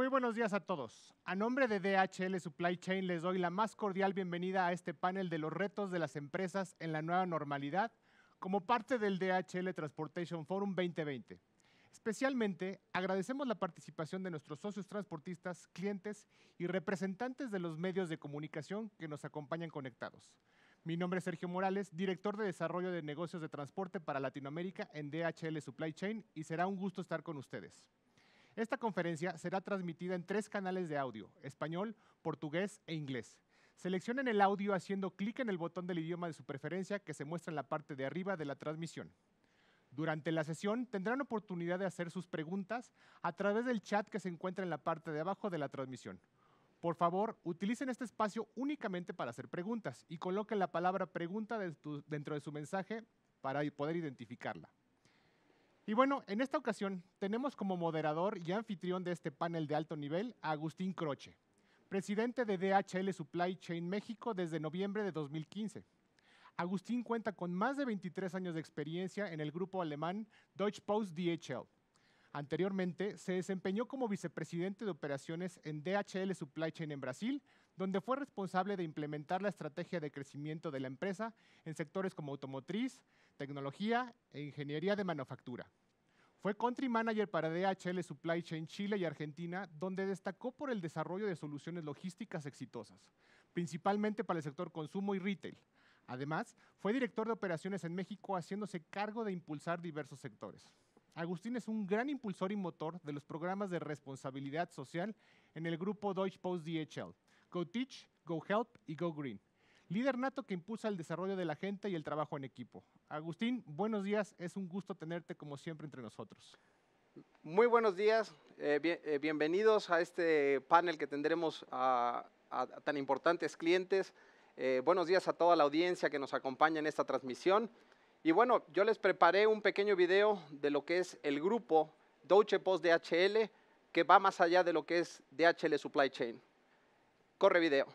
Muy buenos días a todos. A nombre de DHL Supply Chain les doy la más cordial bienvenida a este panel de los retos de las empresas en la nueva normalidad como parte del DHL Transportation Forum 2020. Especialmente agradecemos la participación de nuestros socios transportistas, clientes y representantes de los medios de comunicación que nos acompañan conectados. Mi nombre es Sergio Morales, director de Desarrollo de Negocios de Transporte para Latinoamérica en DHL Supply Chain y será un gusto estar con ustedes. Esta conferencia será transmitida en tres canales de audio, español, portugués e inglés. Seleccionen el audio haciendo clic en el botón del idioma de su preferencia que se muestra en la parte de arriba de la transmisión. Durante la sesión tendrán oportunidad de hacer sus preguntas a través del chat que se encuentra en la parte de abajo de la transmisión. Por favor, utilicen este espacio únicamente para hacer preguntas y coloquen la palabra pregunta dentro de su mensaje para poder identificarla. Y bueno, en esta ocasión tenemos como moderador y anfitrión de este panel de alto nivel a Agustín Croche, presidente de DHL Supply Chain México desde noviembre de 2015. Agustín cuenta con más de 23 años de experiencia en el grupo alemán Deutsche Post DHL. Anteriormente se desempeñó como vicepresidente de operaciones en DHL Supply Chain en Brasil, donde fue responsable de implementar la estrategia de crecimiento de la empresa en sectores como automotriz, tecnología e ingeniería de manufactura. Fue country manager para DHL Supply Chain Chile y Argentina, donde destacó por el desarrollo de soluciones logísticas exitosas, principalmente para el sector consumo y retail. Además, fue director de operaciones en México, haciéndose cargo de impulsar diversos sectores. Agustín es un gran impulsor y motor de los programas de responsabilidad social en el grupo Deutsche Post DHL, Go Teach, Go Help y Go Green líder nato que impulsa el desarrollo de la gente y el trabajo en equipo. Agustín, buenos días, es un gusto tenerte como siempre entre nosotros. Muy buenos días, eh, eh, bienvenidos a este panel que tendremos a, tan importantes clientes. Eh, buenos días a toda la audiencia que nos acompaña en esta transmisión. Y bueno, yo les preparé un pequeño video de lo que es el grupo Deutsche Post DHL, que va más allá de lo que es DHL Supply Chain. Corre video.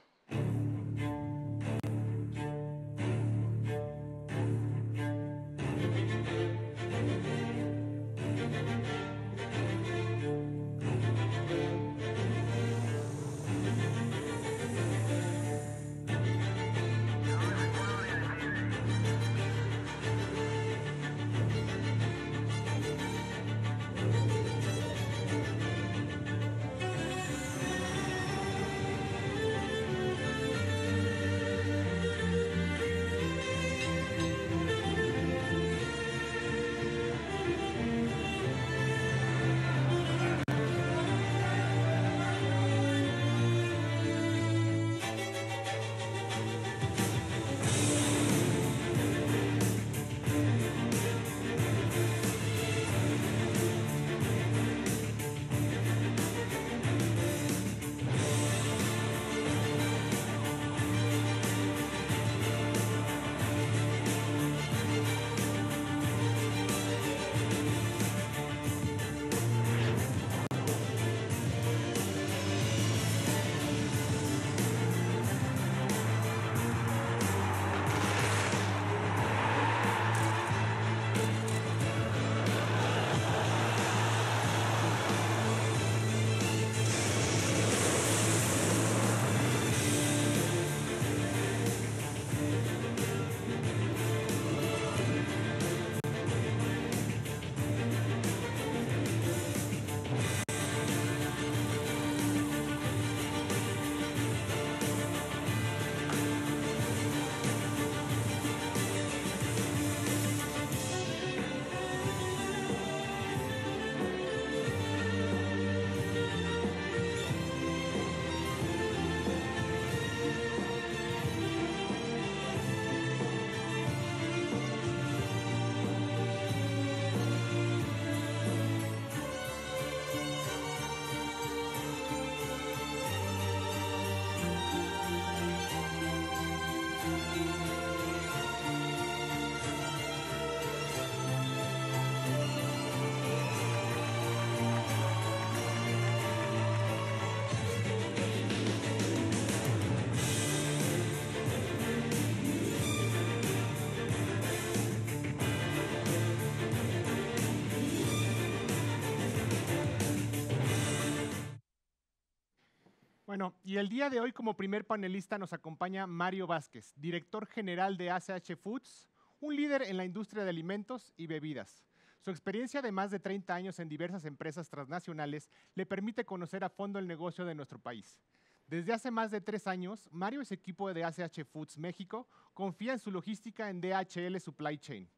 Y el día de hoy como primer panelista nos acompaña Mario Vázquez, director general de ACH Foods, un líder en la industria de alimentos y bebidas. Su experiencia de más de 30 años en diversas empresas transnacionales le permite conocer a fondo el negocio de nuestro país. Desde hace más de tres años, Mario y su equipo de ACH Foods México confía en su logística en DHL Supply Chain,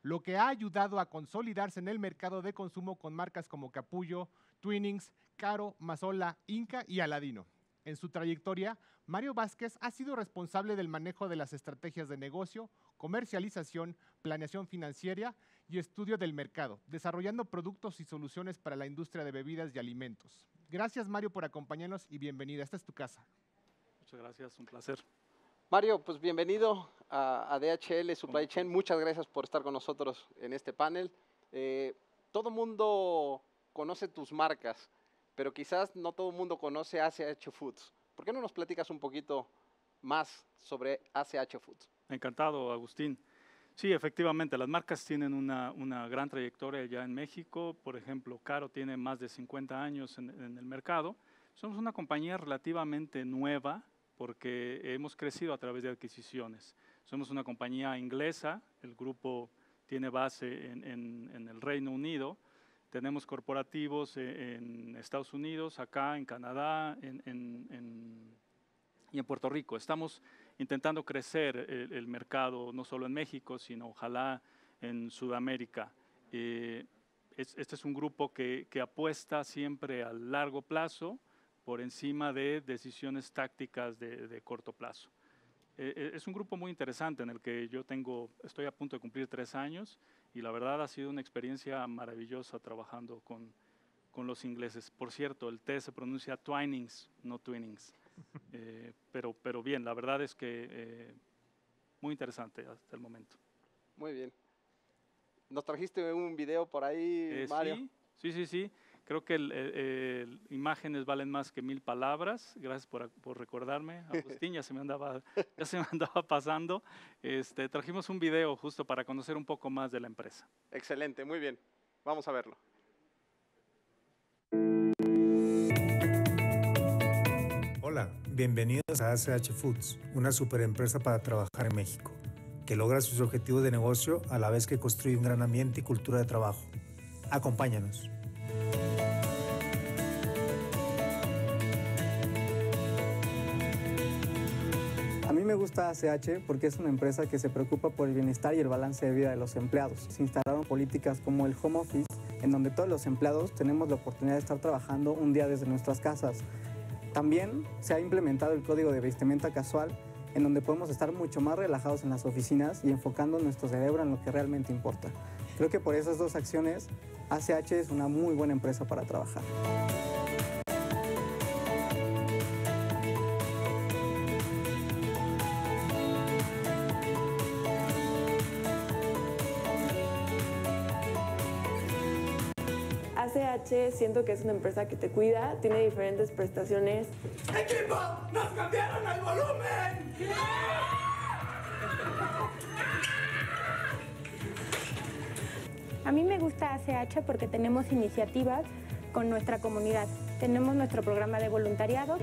lo que ha ayudado a consolidarse en el mercado de consumo con marcas como Capullo, Twinings, Caro, Mazola, Inca y Aladino. En su trayectoria, Mario Vázquez ha sido responsable del manejo de las estrategias de negocio, comercialización, planeación financiera y estudio del mercado, desarrollando productos y soluciones para la industria de bebidas y alimentos. Gracias Mario por acompañarnos y bienvenida. Esta es tu casa. Muchas gracias, un placer. Mario, pues bienvenido a, DHL Supply Chain. Muchas gracias por estar con nosotros en este panel. Todo eh, todo mundo conoce tus marcas, pero quizás no todo el mundo conoce ACH Foods. ¿Por qué no nos platicas un poquito más sobre ACH Foods? Encantado, Agustín. Sí, efectivamente, las marcas tienen una, una, gran trayectoria ya en México. Por ejemplo, Caro tiene más de 50 años en, en el mercado. Somos una compañía relativamente nueva porque hemos crecido a través de adquisiciones. Somos una compañía inglesa, el grupo tiene base en, en, en el Reino Unido tenemos corporativos eh, en Estados Unidos, acá en Canadá y en Puerto Rico. Estamos intentando crecer el, mercado, no solo en México, sino ojalá en Sudamérica. Eh, este es un grupo que, apuesta siempre a largo plazo por encima de decisiones tácticas de, corto plazo. Eh, es un grupo muy interesante en el que yo tengo, estoy a punto de cumplir tres años y la verdad ha sido una experiencia maravillosa trabajando con, los ingleses. Por cierto, el T se pronuncia Twinings, no Twinings. Eh, pero, bien, la verdad es que eh, muy interesante hasta el momento. Muy bien. ¿Nos trajiste un video por ahí, eh, Mario? sí, sí. sí. Creo que imágenes valen más que mil palabras. Gracias por, recordarme, Agustín. Ya se me andaba, se andaba pasando. Este, trajimos un video justo para conocer un poco más de la empresa. Excelente, muy bien. Vamos a verlo. Hola, bienvenidos a ACH Foods, una superempresa para trabajar en México, que logra sus objetivos de negocio a la vez que construye un gran ambiente y cultura de trabajo. Acompáñanos. gusta ACH porque es una empresa que se preocupa por el bienestar y el balance de vida de los empleados. Se instalaron políticas como el home office, en donde todos los empleados tenemos la oportunidad de estar trabajando un día desde nuestras casas. También se ha implementado el código de vestimenta casual, en donde podemos estar mucho más relajados en las oficinas y enfocando nuestro cerebro en lo que realmente importa. Creo que por esas dos acciones, ACH es una muy buena empresa para trabajar. siento que es una empresa que te cuida, tiene diferentes prestaciones. ¡Equipo! ¡Nos cambiaron el volumen! A mí me gusta ACH porque tenemos iniciativas con nuestra comunidad. Tenemos nuestro programa de voluntariado.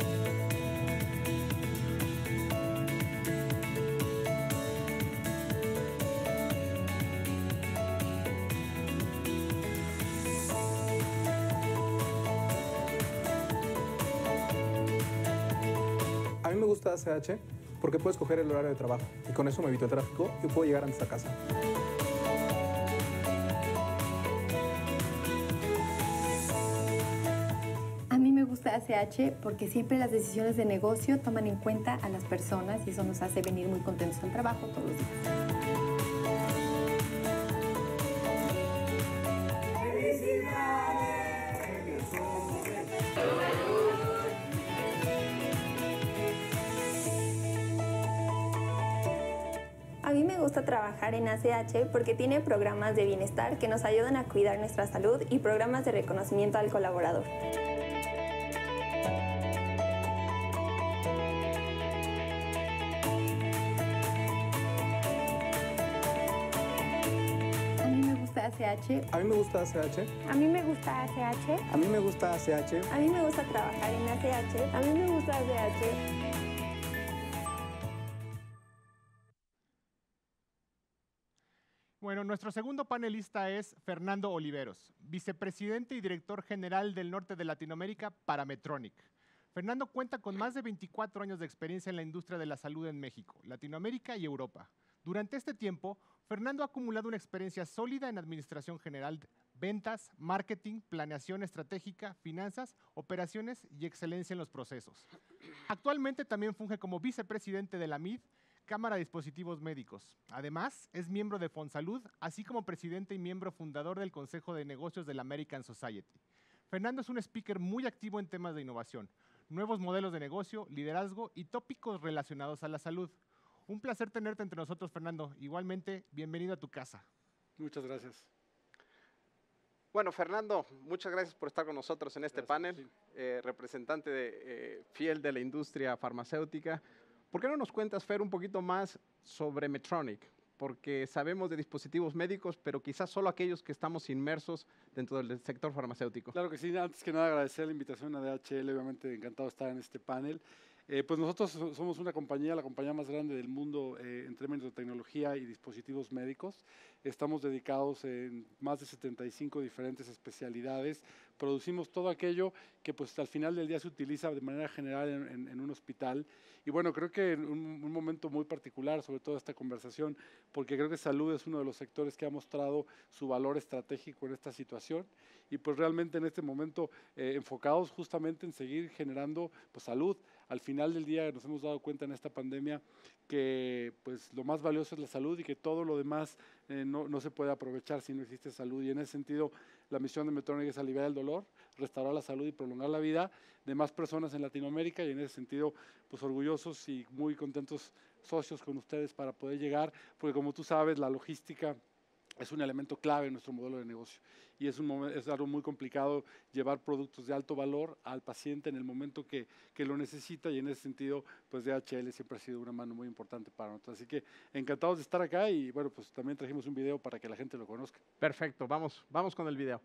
CH porque puedo escoger el horario de trabajo y con eso me evito el tráfico y puedo llegar a a casa. A mí me gusta ACH porque siempre las decisiones de negocio toman en cuenta a las personas y eso nos hace venir muy contentos al trabajo todos los días. en ACH porque tiene programas de bienestar que nos ayudan a cuidar nuestra salud y programas de reconocimiento al colaborador. A mí me gusta ACH. A mí me gusta ACH. A mí me gusta ACH. A mí me gusta ACH. A mí me gusta trabajar en ACH. A mí me gusta ACH. Bueno, nuestro segundo panelista es Fernando Oliveros, vicepresidente y director general del norte de Latinoamérica para Metronic. Fernando cuenta con más de 24 años de experiencia en la industria de la salud en México, Latinoamérica y Europa. Durante este tiempo, Fernando ha acumulado una experiencia sólida en administración general, ventas, marketing, planeación estratégica, finanzas, operaciones y excelencia en los procesos. Actualmente también funge como vicepresidente de la MID Cámara de Dispositivos Médicos. Además, es miembro de Fonsalud, así como presidente y miembro fundador del Consejo de Negocios de la American Society. Fernando es un speaker muy activo en temas de innovación, nuevos modelos de negocio, liderazgo y tópicos relacionados a la salud. Un placer tenerte entre nosotros, Fernando. Igualmente, bienvenido a tu casa. Muchas gracias. Bueno, Fernando, muchas gracias por estar con nosotros en este panel, eh, representante de, eh, fiel de la industria farmacéutica. ¿Por qué no nos cuentas, Fer, un poquito más sobre Medtronic? Porque sabemos de dispositivos médicos, pero quizás solo aquellos que estamos inmersos dentro del sector farmacéutico. Claro que sí, antes que nada agradecer la invitación a DHL, obviamente encantado de estar en este panel. Eh, pues nosotros somos una compañía, la compañía más grande del mundo eh, en términos de tecnología y dispositivos médicos. Estamos dedicados en más de 75 diferentes especialidades. Producimos todo aquello que pues al final del día se utiliza de manera general en, un hospital. Y bueno, creo que en un, momento muy particular, sobre todo esta conversación, porque creo que salud es uno de los sectores que ha mostrado su valor estratégico en esta situación. Y pues realmente en este momento eh, enfocados justamente en seguir generando pues, salud al final del día nos hemos dado cuenta en esta pandemia que pues lo más valioso es la salud y que todo lo demás eh, no, no, se puede aprovechar si no existe salud. Y en ese sentido, la misión de Metronic es aliviar el dolor, restaurar la salud y prolongar la vida de más personas en Latinoamérica y en ese sentido, pues orgullosos y muy contentos socios con ustedes para poder llegar, porque como tú sabes, la logística es un elemento clave en nuestro modelo de negocio. Y es, un, es algo muy complicado llevar productos de alto valor al paciente en el momento que, que, lo necesita y en ese sentido, pues DHL siempre ha sido una mano muy importante para nosotros. Así que encantados de estar acá y bueno, pues también trajimos un video para que la gente lo conozca. Perfecto, vamos, vamos con el video.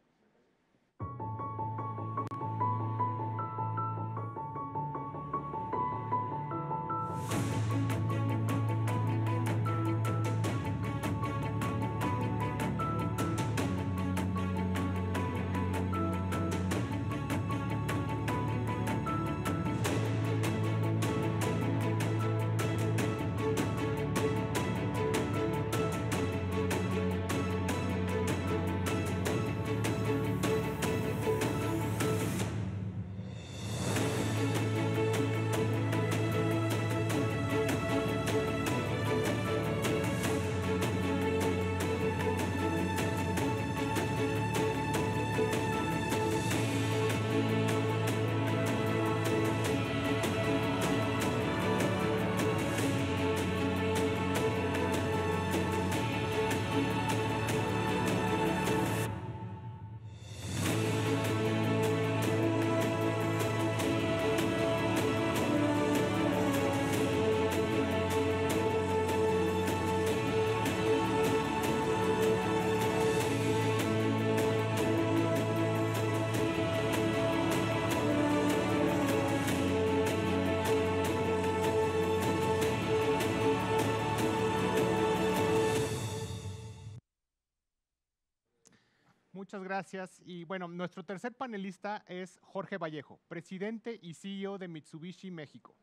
Muchas gracias. Y bueno, nuestro tercer panelista es Jorge Vallejo, presidente y CEO de Mitsubishi México.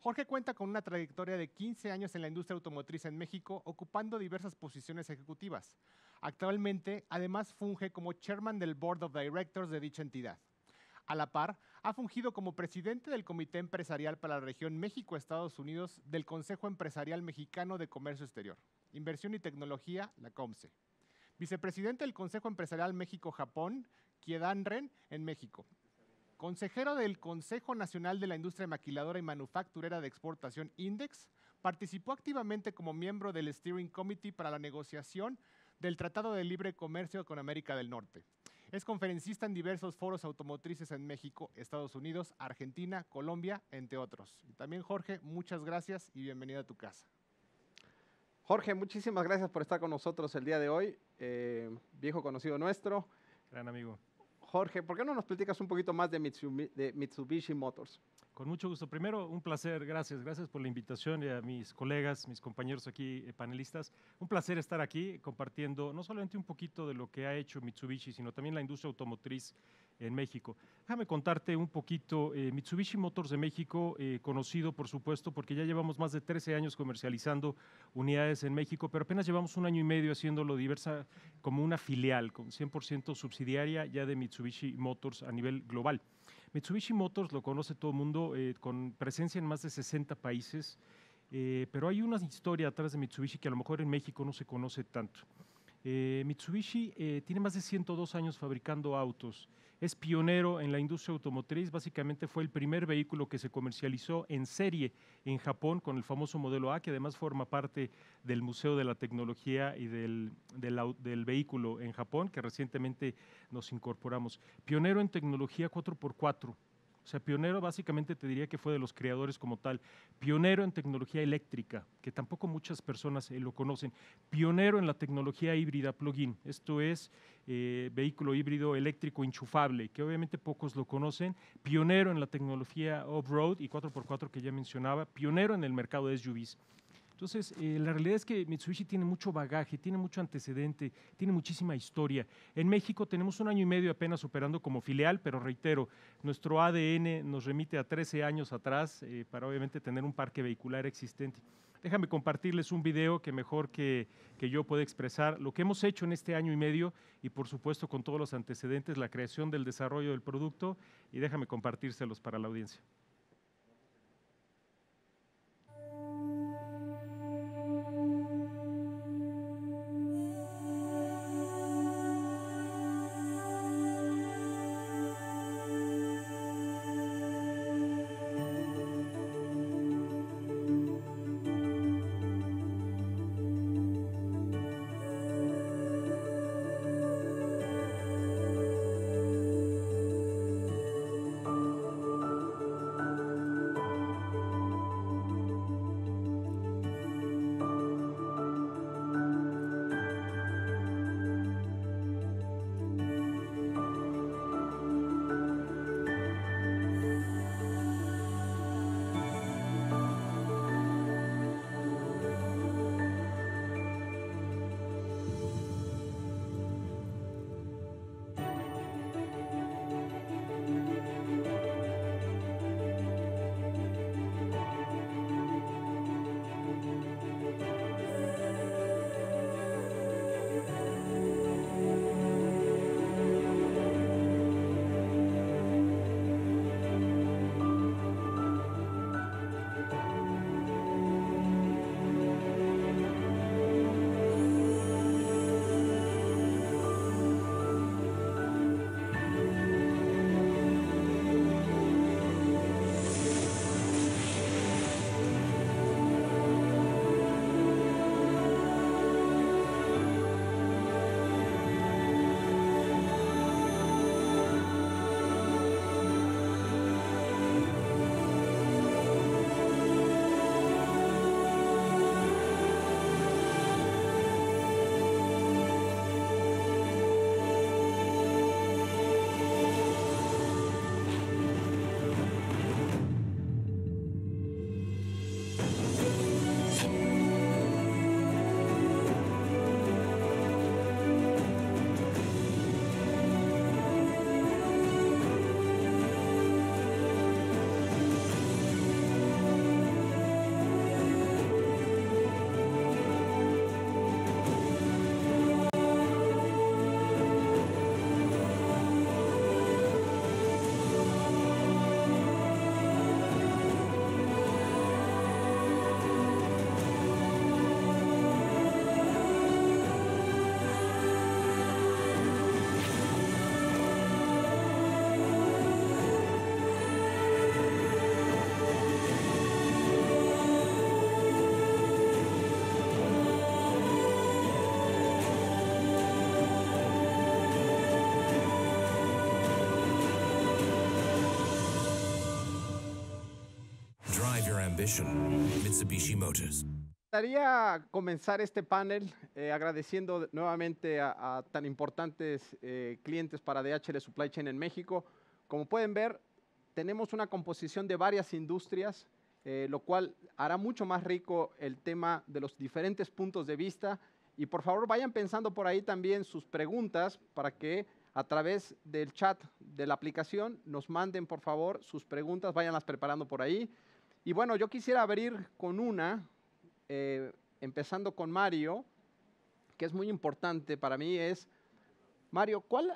Jorge cuenta con una trayectoria de 15 años en la industria automotriz en México, ocupando diversas posiciones ejecutivas. Actualmente, además, funge como chairman del Board of Directors de dicha entidad. A la par, ha fungido como presidente del Comité Empresarial para la región México-Estados Unidos del Consejo Empresarial Mexicano de Comercio Exterior, Inversión y Tecnología, la COMCE vicepresidente del Consejo Empresarial México-Japón, Ren, en México. Consejero del Consejo Nacional de la Industria Maquiladora y Manufacturera de Exportación Index, participó activamente como miembro del Steering Committee para la negociación del Tratado de Libre Comercio con América del Norte. Es conferencista en diversos foros automotrices en México, Estados Unidos, Argentina, Colombia, entre otros. también Jorge, muchas gracias y bienvenido a tu casa. Jorge, muchísimas gracias por estar con nosotros el día de hoy, eh, viejo conocido nuestro. Gran amigo. Jorge, ¿por qué no nos platicas un poquito más de de Mitsubishi Motors? Con mucho gusto. Primero, un placer, gracias, gracias por la invitación y a mis colegas, mis compañeros aquí, eh, panelistas. Un placer estar aquí compartiendo no solamente un poquito de lo que ha hecho Mitsubishi, sino también la industria automotriz en México. Déjame contarte un poquito, eh, Mitsubishi Motors de México, eh, conocido por supuesto porque ya llevamos más de 13 años comercializando unidades en México, pero apenas llevamos un año y medio haciéndolo diversa como una filial, con 100% subsidiaria ya de Mitsubishi Motors a nivel global. Mitsubishi Motors lo conoce todo el mundo, eh, con presencia en más de 60 países, eh, pero hay una historia atrás de Mitsubishi que a lo mejor en México no se conoce tanto. Eh, Mitsubishi tiene más de 102 años fabricando autos es pionero en la industria automotriz, básicamente fue el primer vehículo que se comercializó en serie en Japón con el famoso modelo A, que además forma parte del Museo de la Tecnología y del, del, vehículo en Japón, que recientemente nos incorporamos. Pionero en tecnología 4x4 o sea, pionero básicamente te diría que fue de los creadores como tal. Pionero en tecnología eléctrica, que tampoco muchas personas eh, lo conocen. Pionero en la tecnología híbrida plug-in. Esto es eh, vehículo híbrido eléctrico enchufable, que obviamente pocos lo conocen. Pionero en la tecnología off-road y 4x4 que ya mencionaba. Pionero en el mercado de SUVs. Entonces, eh, la realidad es que Mitsubishi tiene mucho bagaje, tiene mucho antecedente, tiene muchísima historia. En México tenemos un año y medio apenas operando como filial, pero reitero, nuestro ADN nos remite a 13 años atrás eh, para obviamente tener un parque vehicular existente. Déjame compartirles un video que mejor que, que, yo pueda expresar lo que hemos hecho en este año y medio y por supuesto con todos los antecedentes, la creación del desarrollo del producto y déjame compartírselos para la audiencia. Mitsubishi Motors. Gustaría comenzar este panel eh, agradeciendo nuevamente a, tan importantes eh, clientes para DHL Supply Chain en México. Como pueden ver, tenemos una composición de varias industrias, eh, lo cual hará mucho más rico el tema de los diferentes puntos de vista. Y por favor, vayan pensando por ahí también sus preguntas para que a través del chat de la aplicación nos manden, por favor, sus preguntas, Vayan las preparando por ahí. Y bueno, yo quisiera abrir con una, eh, empezando con Mario, que es muy importante para mí, es, Mario, ¿cuál,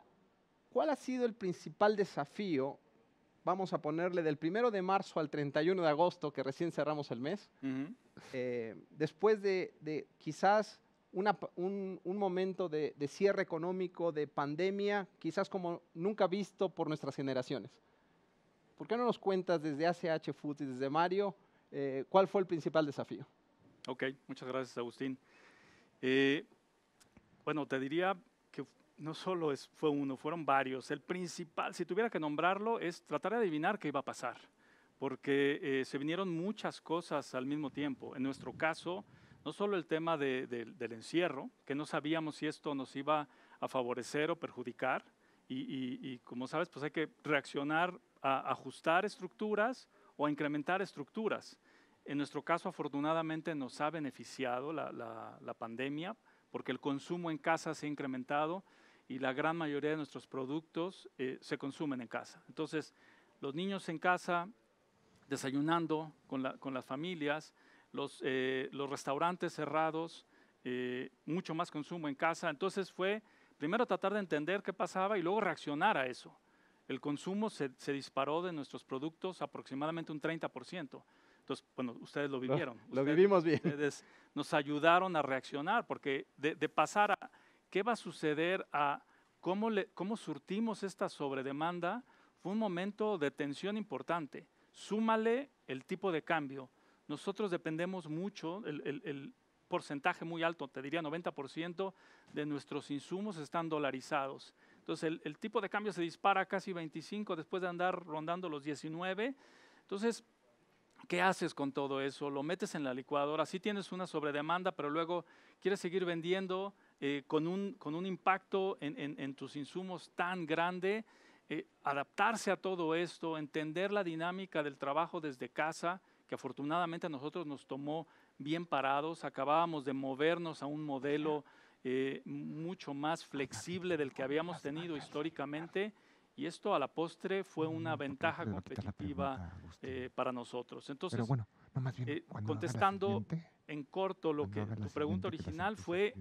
ha sido el principal desafío? Vamos a ponerle del primero de marzo al 31 de agosto, que recién cerramos el mes, eh, después de, quizás un, momento de, de cierre económico, de pandemia, quizás como nunca visto por nuestras generaciones. ¿por qué no nos cuentas desde ACH Food y desde Mario eh, cuál fue el principal desafío? Ok, muchas gracias Agustín. Eh, bueno, te diría que no solo es, fue uno, fueron varios. El principal, si tuviera que nombrarlo, es tratar de adivinar qué iba a pasar, porque eh, se vinieron muchas cosas al mismo tiempo. En nuestro caso, no solo el tema del encierro, que no sabíamos si esto nos iba a favorecer o perjudicar, y, y como sabes, pues hay que reaccionar a ajustar estructuras o a incrementar estructuras. En nuestro caso, afortunadamente, nos ha beneficiado la, pandemia porque el consumo en casa se ha incrementado y la gran mayoría de nuestros productos eh, se consumen en casa. Entonces, los niños en casa desayunando con, las familias, los, eh, los restaurantes cerrados, eh, mucho más consumo en casa. Entonces fue primero tratar de entender qué pasaba y luego reaccionar a eso el consumo se, disparó de nuestros productos aproximadamente un 30%. Entonces, bueno, ustedes lo ah, vivieron. Lo, vivimos bien. Ustedes nos ayudaron a reaccionar, porque de, pasar a qué va a suceder a cómo, le, cómo surtimos esta sobredemanda, fue un momento de tensión importante. Súmale el tipo de cambio. Nosotros dependemos mucho, el, el porcentaje muy alto, te diría 90% de nuestros insumos están dolarizados. Entonces el, tipo de cambio se dispara casi 25 después de andar rondando los 19. Entonces, ¿qué haces con todo eso? Lo metes en la licuadora, sí tienes una sobredemanda, pero luego quieres seguir vendiendo eh, con, un, impacto en, tus insumos tan grande. Eh, adaptarse a todo esto, entender la dinámica del trabajo desde casa, que afortunadamente a nosotros nos tomó bien parados, acabábamos de movernos a un modelo... Eh, mucho más flexible del que habíamos tenido históricamente y esto a la postre fue una mm, ventaja competitiva eh, para nosotros. Entonces, bueno, eh, contestando en corto lo que tu pregunta original fue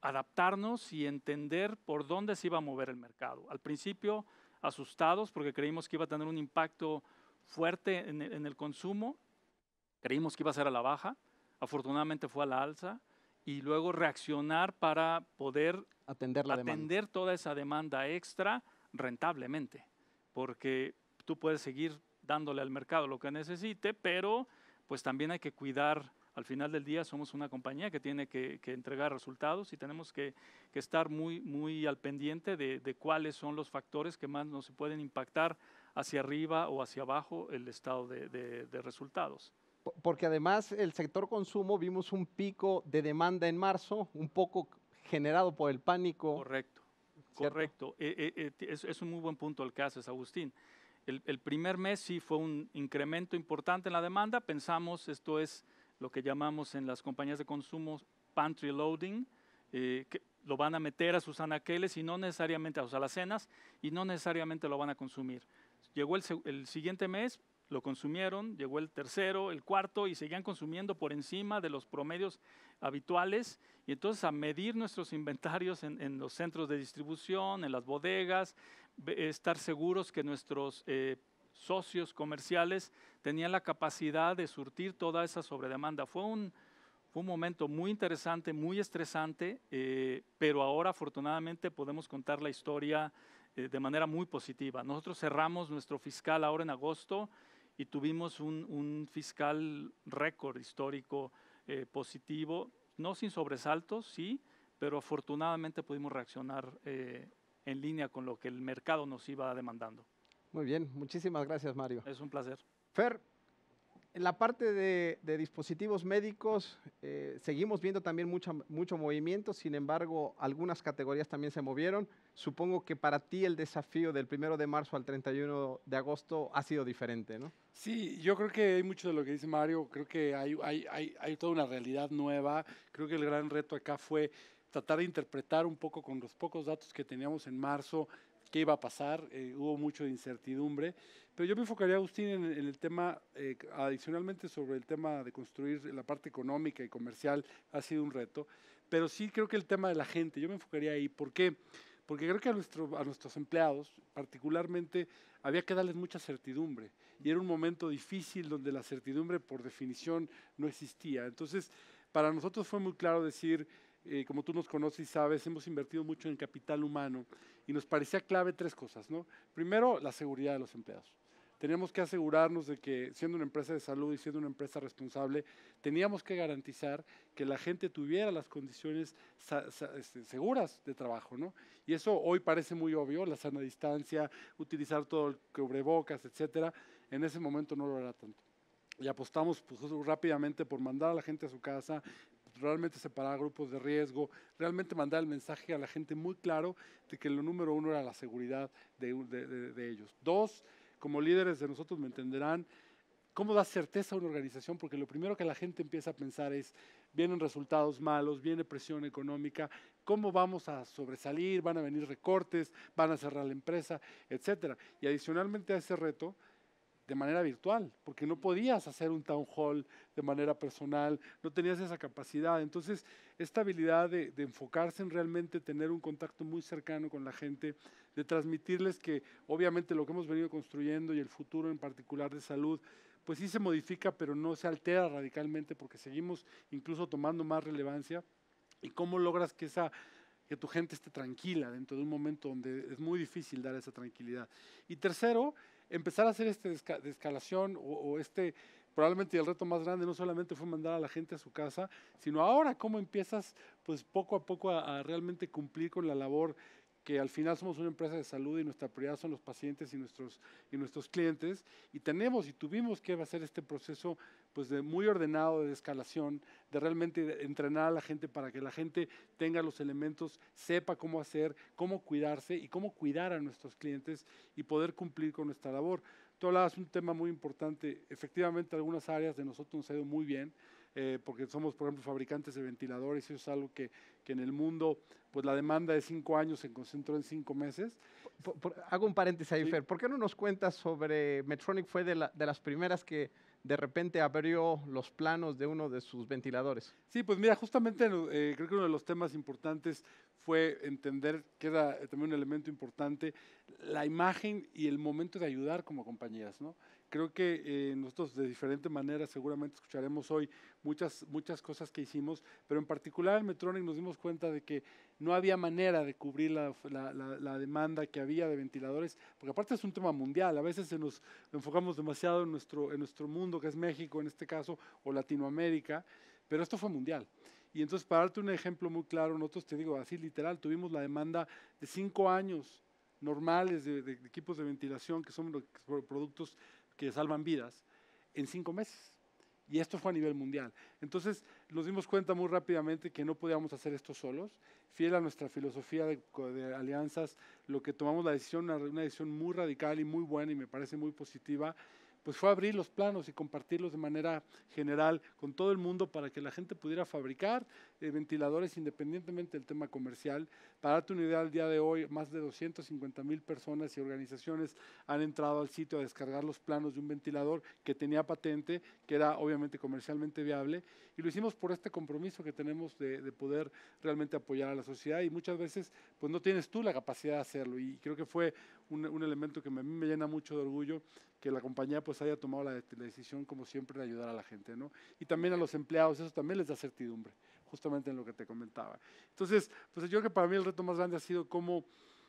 adaptarnos y entender por dónde se iba a mover el mercado. Al principio asustados porque creímos que iba a tener un impacto fuerte en el consumo, creímos que iba a ser a la baja, afortunadamente fue a la alza y luego reaccionar para poder atender, toda esa demanda extra rentablemente, porque tú puedes seguir dándole al mercado lo que necesite, pero pues también hay que cuidar, al final del día somos una compañía que tiene que, entregar resultados y tenemos que, estar muy, muy al pendiente de, cuáles son los factores que más nos pueden impactar hacia arriba o hacia abajo el estado de resultados porque además el sector consumo vimos un pico de demanda en marzo, un poco generado por el pánico. Correcto, correcto. Eh, eh, eh, es, un muy buen punto el que haces, Agustín. El, primer mes sí fue un incremento importante en la demanda. Pensamos, esto es lo que llamamos en las compañías de consumo pantry loading, que lo van a meter a sus anaqueles y no necesariamente a sus alacenas y no necesariamente lo van a consumir. Llegó el, el siguiente mes, lo consumieron, llegó el tercero, el cuarto y seguían consumiendo por encima de los promedios habituales. Y entonces a medir nuestros inventarios en, los centros de distribución, en las bodegas, estar seguros que nuestros eh, socios comerciales tenían la capacidad de surtir toda esa sobredemanda. Fue un, fue un momento muy interesante, muy estresante, eh, pero ahora afortunadamente podemos contar la historia eh, de manera muy positiva. Nosotros cerramos nuestro fiscal ahora en agosto y tuvimos un, fiscal récord histórico eh, positivo, no sin sobresaltos, sí, pero afortunadamente pudimos reaccionar eh, en línea con lo que el mercado nos iba demandando. Muy bien, muchísimas gracias Mario. Es un placer. Fer, en la parte de, dispositivos médicos eh, seguimos viendo también mucho mucho movimiento, sin embargo, algunas categorías también se movieron. Supongo que para ti el desafío del 1 de marzo al 31 de agosto ha sido diferente, ¿no? Sí, yo creo que hay mucho de lo que dice Mario, creo que hay, hay, hay, hay toda una realidad nueva, creo que el gran reto acá fue tratar de interpretar un poco con los pocos datos que teníamos en marzo qué iba a pasar, eh, hubo hubo de incertidumbre, pero yo me enfocaría, Agustín, en, el tema, eh, adicionalmente sobre el tema de construir la parte económica y comercial, ha sido un reto, pero sí creo que el tema de la gente, yo me enfocaría ahí, ¿por qué? Porque creo que a, nuestro, a nuestros empleados, particularmente, había que darles mucha certidumbre. Y era un momento difícil donde la certidumbre, por definición, no existía. Entonces, para nosotros fue muy claro decir, eh, como tú nos conoces y sabes, hemos invertido mucho en capital humano y nos parecía clave tres cosas. ¿no? Primero, la seguridad de los empleados. Teníamos que asegurarnos de que, siendo una empresa de salud y siendo una empresa responsable, teníamos que garantizar que la gente tuviera las condiciones este, seguras de trabajo. Y eso hoy parece muy obvio, la sana distancia, utilizar todo el cubrebocas, etcétera. En ese momento no lo era tanto y apostamos pues, rápidamente por mandar a la gente a su casa, realmente separar grupos de riesgo, realmente mandar el mensaje a la gente muy claro de que lo número uno era la seguridad de, ellos. Dos, como líderes de nosotros me entenderán, ¿Cómo da certeza a una organización? Porque lo primero que la gente empieza a pensar es, vienen resultados malos, viene presión económica, ¿cómo vamos a sobresalir? ¿Van a venir recortes? ¿Van a cerrar la empresa? Etcétera. Y adicionalmente a ese reto, de manera virtual, porque no podías hacer un town hall de manera personal, no tenías esa capacidad. Entonces, esta habilidad de, enfocarse en realmente tener un contacto muy cercano con la gente, de transmitirles que obviamente lo que hemos venido construyendo y el futuro en particular de salud, pues sí se modifica, pero no se altera radicalmente porque seguimos incluso tomando más relevancia. ¿Y cómo logras que esa que tu gente esté tranquila dentro de un momento donde es muy difícil dar esa tranquilidad? Y tercero, empezar a hacer esta escalación o, este, probablemente el reto más grande no solamente fue mandar a la gente a su casa, sino ahora cómo empiezas pues poco a poco a, realmente cumplir con la labor que al final somos una empresa de salud y nuestra prioridad son los pacientes y nuestros, y nuestros clientes, y tenemos y tuvimos que hacer este proceso pues de muy ordenado de escalación, de realmente entrenar a la gente para que la gente tenga los elementos, sepa cómo hacer, cómo cuidarse y cómo cuidar a nuestros clientes y poder cumplir con nuestra labor. Tú es un tema muy importante, efectivamente algunas áreas de nosotros nos ha ido muy bien, eh, porque somos, por ejemplo, fabricantes de ventiladores, eso es algo que, en el mundo, pues la demanda de cinco años se concentró en cinco meses. hago un paréntesis ahí, Fer, ¿por qué no nos cuentas sobre, Metronic fue de, de las primeras que de repente abrió los planos de uno de sus ventiladores. Sí, pues mira, justamente eh, creo que uno de los temas importantes fue entender que era eh, también un elemento importante la imagen y el momento de ayudar como compañías, ¿no? Creo que eh, nosotros de diferente manera seguramente escucharemos hoy muchas, muchas cosas que hicimos, pero en particular en Metronic nos dimos cuenta de que no había manera de cubrir la, demanda que había de ventiladores, porque aparte es un tema mundial, a veces se nos enfocamos demasiado en nuestro, en nuestro mundo, que es México en este caso, o Latinoamérica, pero esto fue mundial. Y entonces, para darte un ejemplo muy claro, nosotros te digo así literal, tuvimos la demanda de cinco años normales de, equipos de ventilación, que son los productos que salvan vidas en cinco meses. Y esto fue a nivel mundial. Entonces nos dimos cuenta muy rápidamente que no podíamos hacer esto solos. Fiel a nuestra filosofía de, alianzas, lo que tomamos la decisión, una decisión muy radical y muy buena y me parece muy positiva, pues fue abrir los planos y compartirlos de manera general con todo el mundo para que la gente pudiera fabricar eh, ventiladores independientemente del tema comercial. Para darte una idea, al día de hoy más de 250 mil personas y organizaciones han entrado al sitio a descargar los planos de un ventilador que tenía patente, que era obviamente comercialmente viable y lo hicimos por este compromiso que tenemos de, poder realmente apoyar a la sociedad y muchas veces pues no tienes tú la capacidad de hacerlo y creo que fue un, elemento que me, a mí me llena mucho de orgullo que la compañía pues haya tomado la, decisión como siempre de ayudar a la gente, ¿no? Y también a los empleados, eso también les da certidumbre, justamente en lo que te comentaba. Entonces, pues yo creo que para mí el reto más grande ha sido cómo,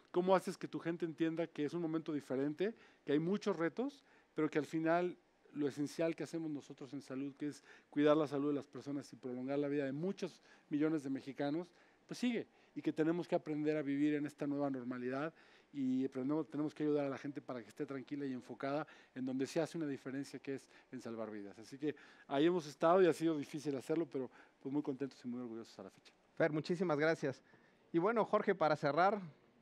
cómo haces que tu gente entienda que es un momento diferente, que hay muchos retos, pero que al final lo esencial que hacemos nosotros en salud, que es cuidar la salud de las personas y prolongar la vida de muchos millones de mexicanos, pues sigue y que tenemos que aprender a vivir en esta nueva normalidad y tenemos que ayudar a la gente para que esté tranquila y enfocada en donde se hace una diferencia que es en salvar vidas. Así que ahí hemos estado y ha sido difícil hacerlo, pero pues muy contentos y muy orgullosos a la fecha. Fer, muchísimas gracias. Y bueno, Jorge, para cerrar,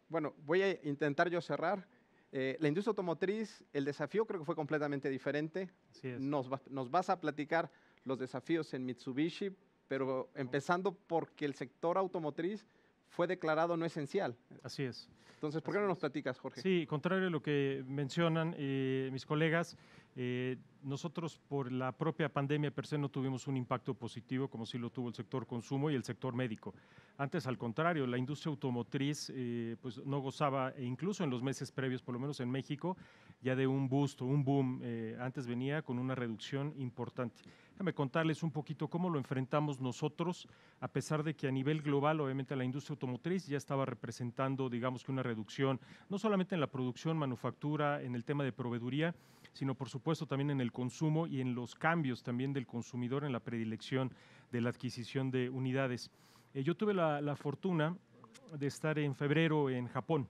bueno, voy a intentar yo cerrar. Eh, la industria automotriz, el desafío creo que fue completamente diferente. Nos, vas a platicar los desafíos en Mitsubishi, pero empezando porque el sector automotriz fue declarado no esencial. Así es. Entonces, ¿por qué no nos platicas, Jorge? Sí, contrario a lo que mencionan eh, mis colegas, eh, nosotros por la propia pandemia per se no tuvimos un impacto positivo como sí lo tuvo el sector consumo y el sector médico. Antes, al contrario, la industria automotriz eh, pues no gozaba, e incluso en los meses previos, por lo menos en México, ya de un busto, o un boom. Eh, antes venía con una reducción importante. Déjame contarles un poquito cómo lo enfrentamos nosotros, a pesar de que a nivel global, obviamente, la industria automotriz ya estaba representando, digamos que una reducción, no solamente en la producción, manufactura, en el tema de proveeduría, sino por supuesto también en el consumo y en los cambios también del consumidor en la predilección de la adquisición de unidades. Eh, yo tuve la, fortuna de estar en febrero en Japón.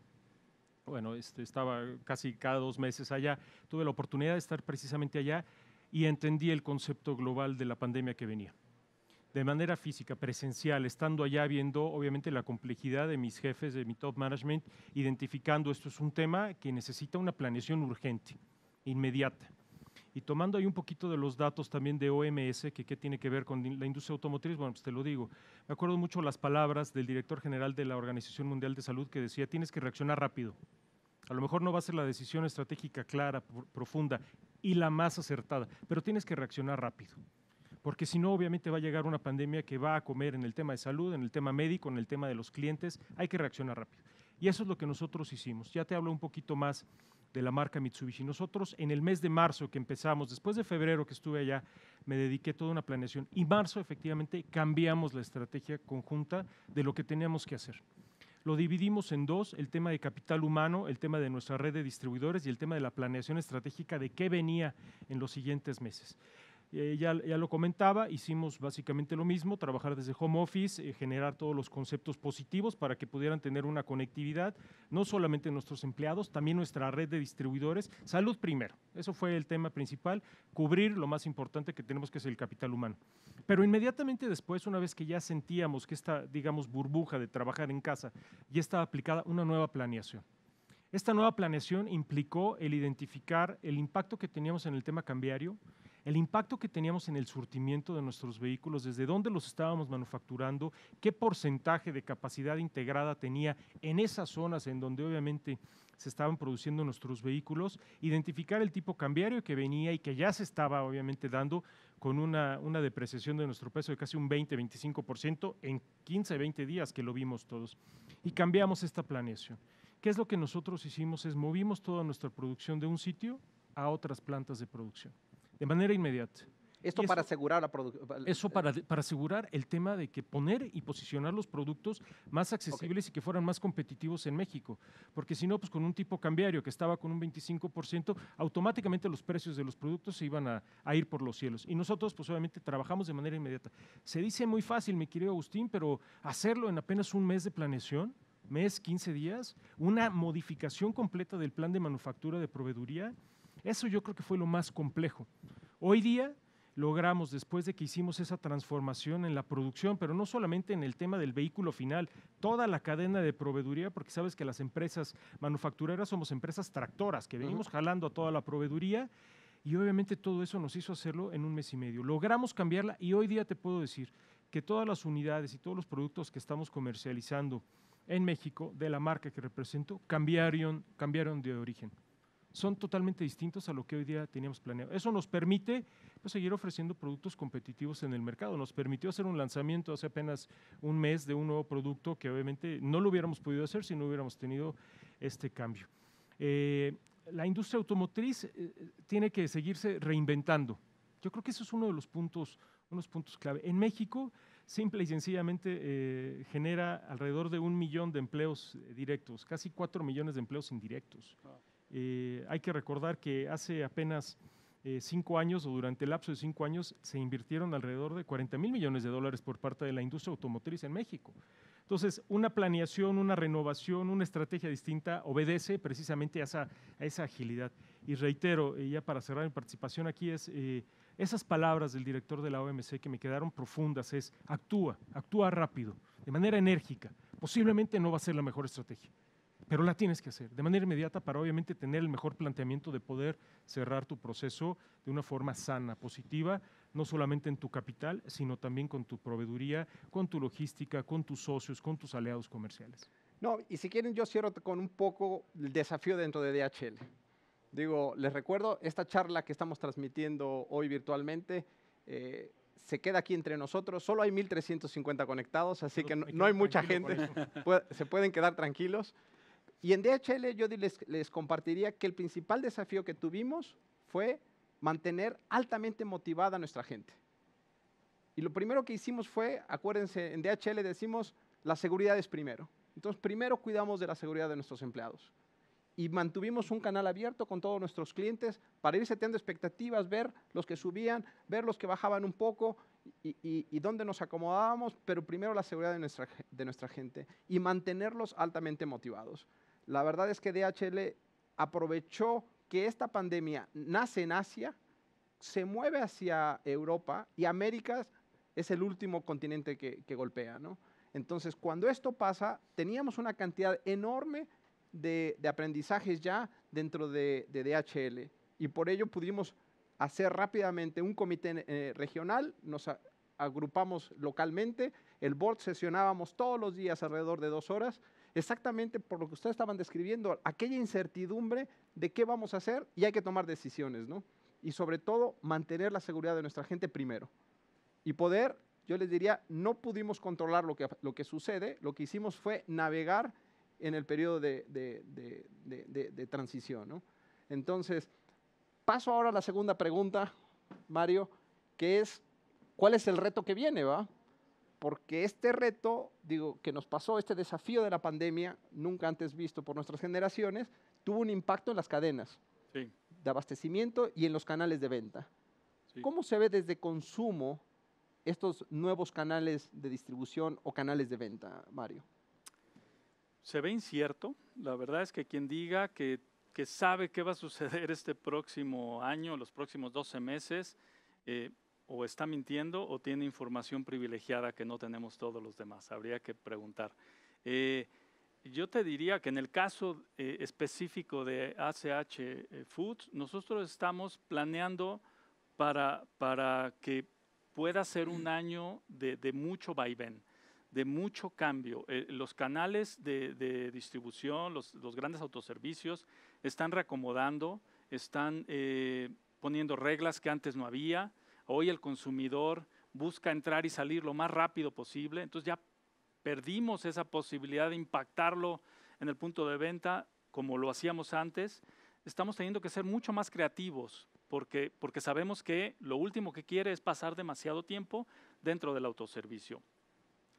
Bueno, este, estaba casi cada dos meses allá. Tuve la oportunidad de estar precisamente allá y entendí el concepto global de la pandemia que venía de manera física, presencial, estando allá viendo obviamente la complejidad de mis jefes, de mi top management, identificando esto es un tema que necesita una planeación urgente inmediata. Y tomando ahí un poquito de los datos también de OMS, que qué tiene que ver con la industria automotriz, bueno, pues te lo digo. Me acuerdo mucho las palabras del director general de la Organización Mundial de Salud que decía, tienes que reaccionar rápido. A lo mejor no va a ser la decisión estratégica clara, profunda y la más acertada, pero tienes que reaccionar rápido. Porque si no, obviamente va a llegar una pandemia que va a comer en el tema de salud, en el tema médico, en el tema de los clientes. Hay que reaccionar rápido. Y eso es lo que nosotros hicimos. Ya te hablo un poquito más de la marca Mitsubishi. Nosotros en el mes de marzo que empezamos, después de febrero que estuve allá, me dediqué toda una planeación y marzo efectivamente cambiamos la estrategia conjunta de lo que teníamos que hacer. Lo dividimos en dos, el tema de capital humano, el tema de nuestra red de distribuidores y el tema de la planeación estratégica de qué venía en los siguientes meses. Eh, ya, lo comentaba, hicimos básicamente lo mismo, trabajar desde home office, eh, generar todos los conceptos positivos para que pudieran tener una conectividad, no solamente nuestros empleados, también nuestra red de distribuidores. Salud primero, eso fue el tema principal, cubrir lo más importante que tenemos que es el capital humano. Pero inmediatamente después, una vez que ya sentíamos que esta, digamos, burbuja de trabajar en casa ya estaba aplicada, una nueva planeación. Esta nueva planeación implicó el identificar el impacto que teníamos en el tema cambiario, el impacto que teníamos en el surtimiento de nuestros vehículos, desde dónde los estábamos manufacturando, qué porcentaje de capacidad integrada tenía en esas zonas en donde obviamente se estaban produciendo nuestros vehículos, identificar el tipo cambiario que venía y que ya se estaba obviamente dando con una, una depreciación de nuestro peso de casi un 20-25% en 15, 20 días que lo vimos todos. Y cambiamos esta planeación. ¿Qué es lo que nosotros hicimos? Es movimos toda nuestra producción de un sitio a otras plantas de producción de manera inmediata. Esto, para asegurar la producción? Eso eh, para, asegurar el tema de que poner y posicionar los productos más accesibles y que fueran más competitivos en México. Porque si no, pues con un tipo cambiario que estaba con un 25%, automáticamente los precios de los productos se iban a, a, ir por los cielos. Y nosotros, pues obviamente, trabajamos de manera inmediata. Se dice muy fácil, mi querido Agustín, pero hacerlo en apenas un mes de planeación mes, 15 días, una modificación completa del plan de manufactura de proveeduría, eso yo creo que fue lo más complejo. Hoy día logramos, después de que hicimos esa transformación en la producción, pero no solamente en el tema del vehículo final, toda la cadena de proveeduría, porque sabes que las empresas manufactureras somos empresas tractoras, que venimos jalando a toda la proveeduría, y obviamente todo eso nos hizo hacerlo en un mes y medio. Logramos cambiarla y hoy día te puedo decir que todas las unidades y todos los productos que estamos comercializando en México, de la marca que represento, cambiaron, cambiaron de origen son totalmente distintos a lo que hoy día teníamos planeado. Eso nos permite pues, seguir ofreciendo productos competitivos en el mercado. Nos permitió hacer un lanzamiento hace apenas un mes de un nuevo producto que obviamente no lo hubiéramos podido hacer si no hubiéramos tenido este cambio. Eh, la industria automotriz eh, tiene que seguirse reinventando. Yo creo que eso es uno de los puntos, unos puntos clave. En México, simple y sencillamente, eh, genera alrededor de un millón de empleos directos, casi cuatro millones de empleos indirectos. Eh, hay que recordar que hace apenas eh, cinco años o durante el lapso de cinco años se invirtieron alrededor de 40 mil millones de dólares por parte de la industria automotriz en México. Entonces, una planeación, una renovación, una estrategia distinta obedece precisamente a esa, agilidad. Y reitero, ella eh, ya para cerrar mi participación aquí, es esas palabras del director de la OMC que me quedaron profundas, es actúa, actúa rápido, de manera enérgica. Posiblemente no va a ser la mejor estrategia, pero la tienes que hacer de manera inmediata para obviamente tener el mejor planteamiento de poder cerrar tu proceso de una forma sana, positiva, no solamente en tu capital, sino también con tu proveeduría, con tu logística, con tus socios, con tus aliados comerciales. No, y si quieren yo cierro con un poco el desafío dentro de DHL. Digo, les recuerdo, esta charla que estamos transmitiendo hoy virtualmente eh, se queda aquí entre nosotros. Solo hay 1.350 conectados, así que no, hay mucha gente. se pueden quedar tranquilos. Y en DHL yo les, compartiría que el principal desafío que tuvimos fue mantener altamente motivada a nuestra gente. Y lo primero que hicimos fue, acuérdense, en DHL decimos, la seguridad es primero. Entonces, primero cuidamos de la seguridad de nuestros empleados. Y mantuvimos un canal abierto con todos nuestros clientes para ir seteando expectativas, ver los que subían, ver los que bajaban un poco y, dónde nos acomodábamos, pero primero la seguridad de nuestra gente y mantenerlos altamente motivados. La verdad es que DHL aprovechó que esta pandemia nace en Asia, se mueve hacia Europa y América es el último continente que, golpea, Entonces, cuando esto pasa, teníamos una cantidad enorme de, aprendizajes ya dentro de, DHL y por ello pudimos hacer rápidamente un comité eh, regional, nos agrupamos localmente, el board sesionábamos todos los días alrededor de dos horas exactamente por lo que ustedes estaban describiendo, aquella incertidumbre de qué vamos a hacer y hay que tomar decisiones, ¿no? Y sobre todo, mantener la seguridad de nuestra gente primero. Y poder, yo les diría, no pudimos controlar lo que, lo que sucede, lo que hicimos fue navegar en el periodo de, de transición, ¿no? Entonces, paso ahora a la segunda pregunta, Mario, que es, ¿cuál es el reto que viene, va? porque este reto, digo, que nos pasó, este desafío de la pandemia, nunca antes visto por nuestras generaciones, tuvo un impacto en las cadenas de abastecimiento y en los canales de venta. ¿Cómo se ve desde consumo estos nuevos canales de distribución o canales de venta, Mario? Se ve incierto. La verdad es que quien diga que, sabe qué va a suceder este próximo año, los próximos 12 meses, eh, o está mintiendo o tiene información privilegiada que no tenemos todos los demás. Habría que preguntar. Eh, yo te diría que en el caso eh, específico de ACH eh, Foods, nosotros estamos planeando para, que pueda ser un año de, mucho vaivén, de mucho cambio. los canales de, distribución, los, grandes autoservicios están reacomodando, están poniendo reglas que antes no había, Hoy el consumidor busca entrar y salir lo más rápido posible, entonces ya perdimos esa posibilidad de impactarlo en el punto de venta como lo hacíamos antes. Estamos teniendo que ser mucho más creativos porque, porque sabemos que lo último que quiere es pasar demasiado tiempo dentro del autoservicio.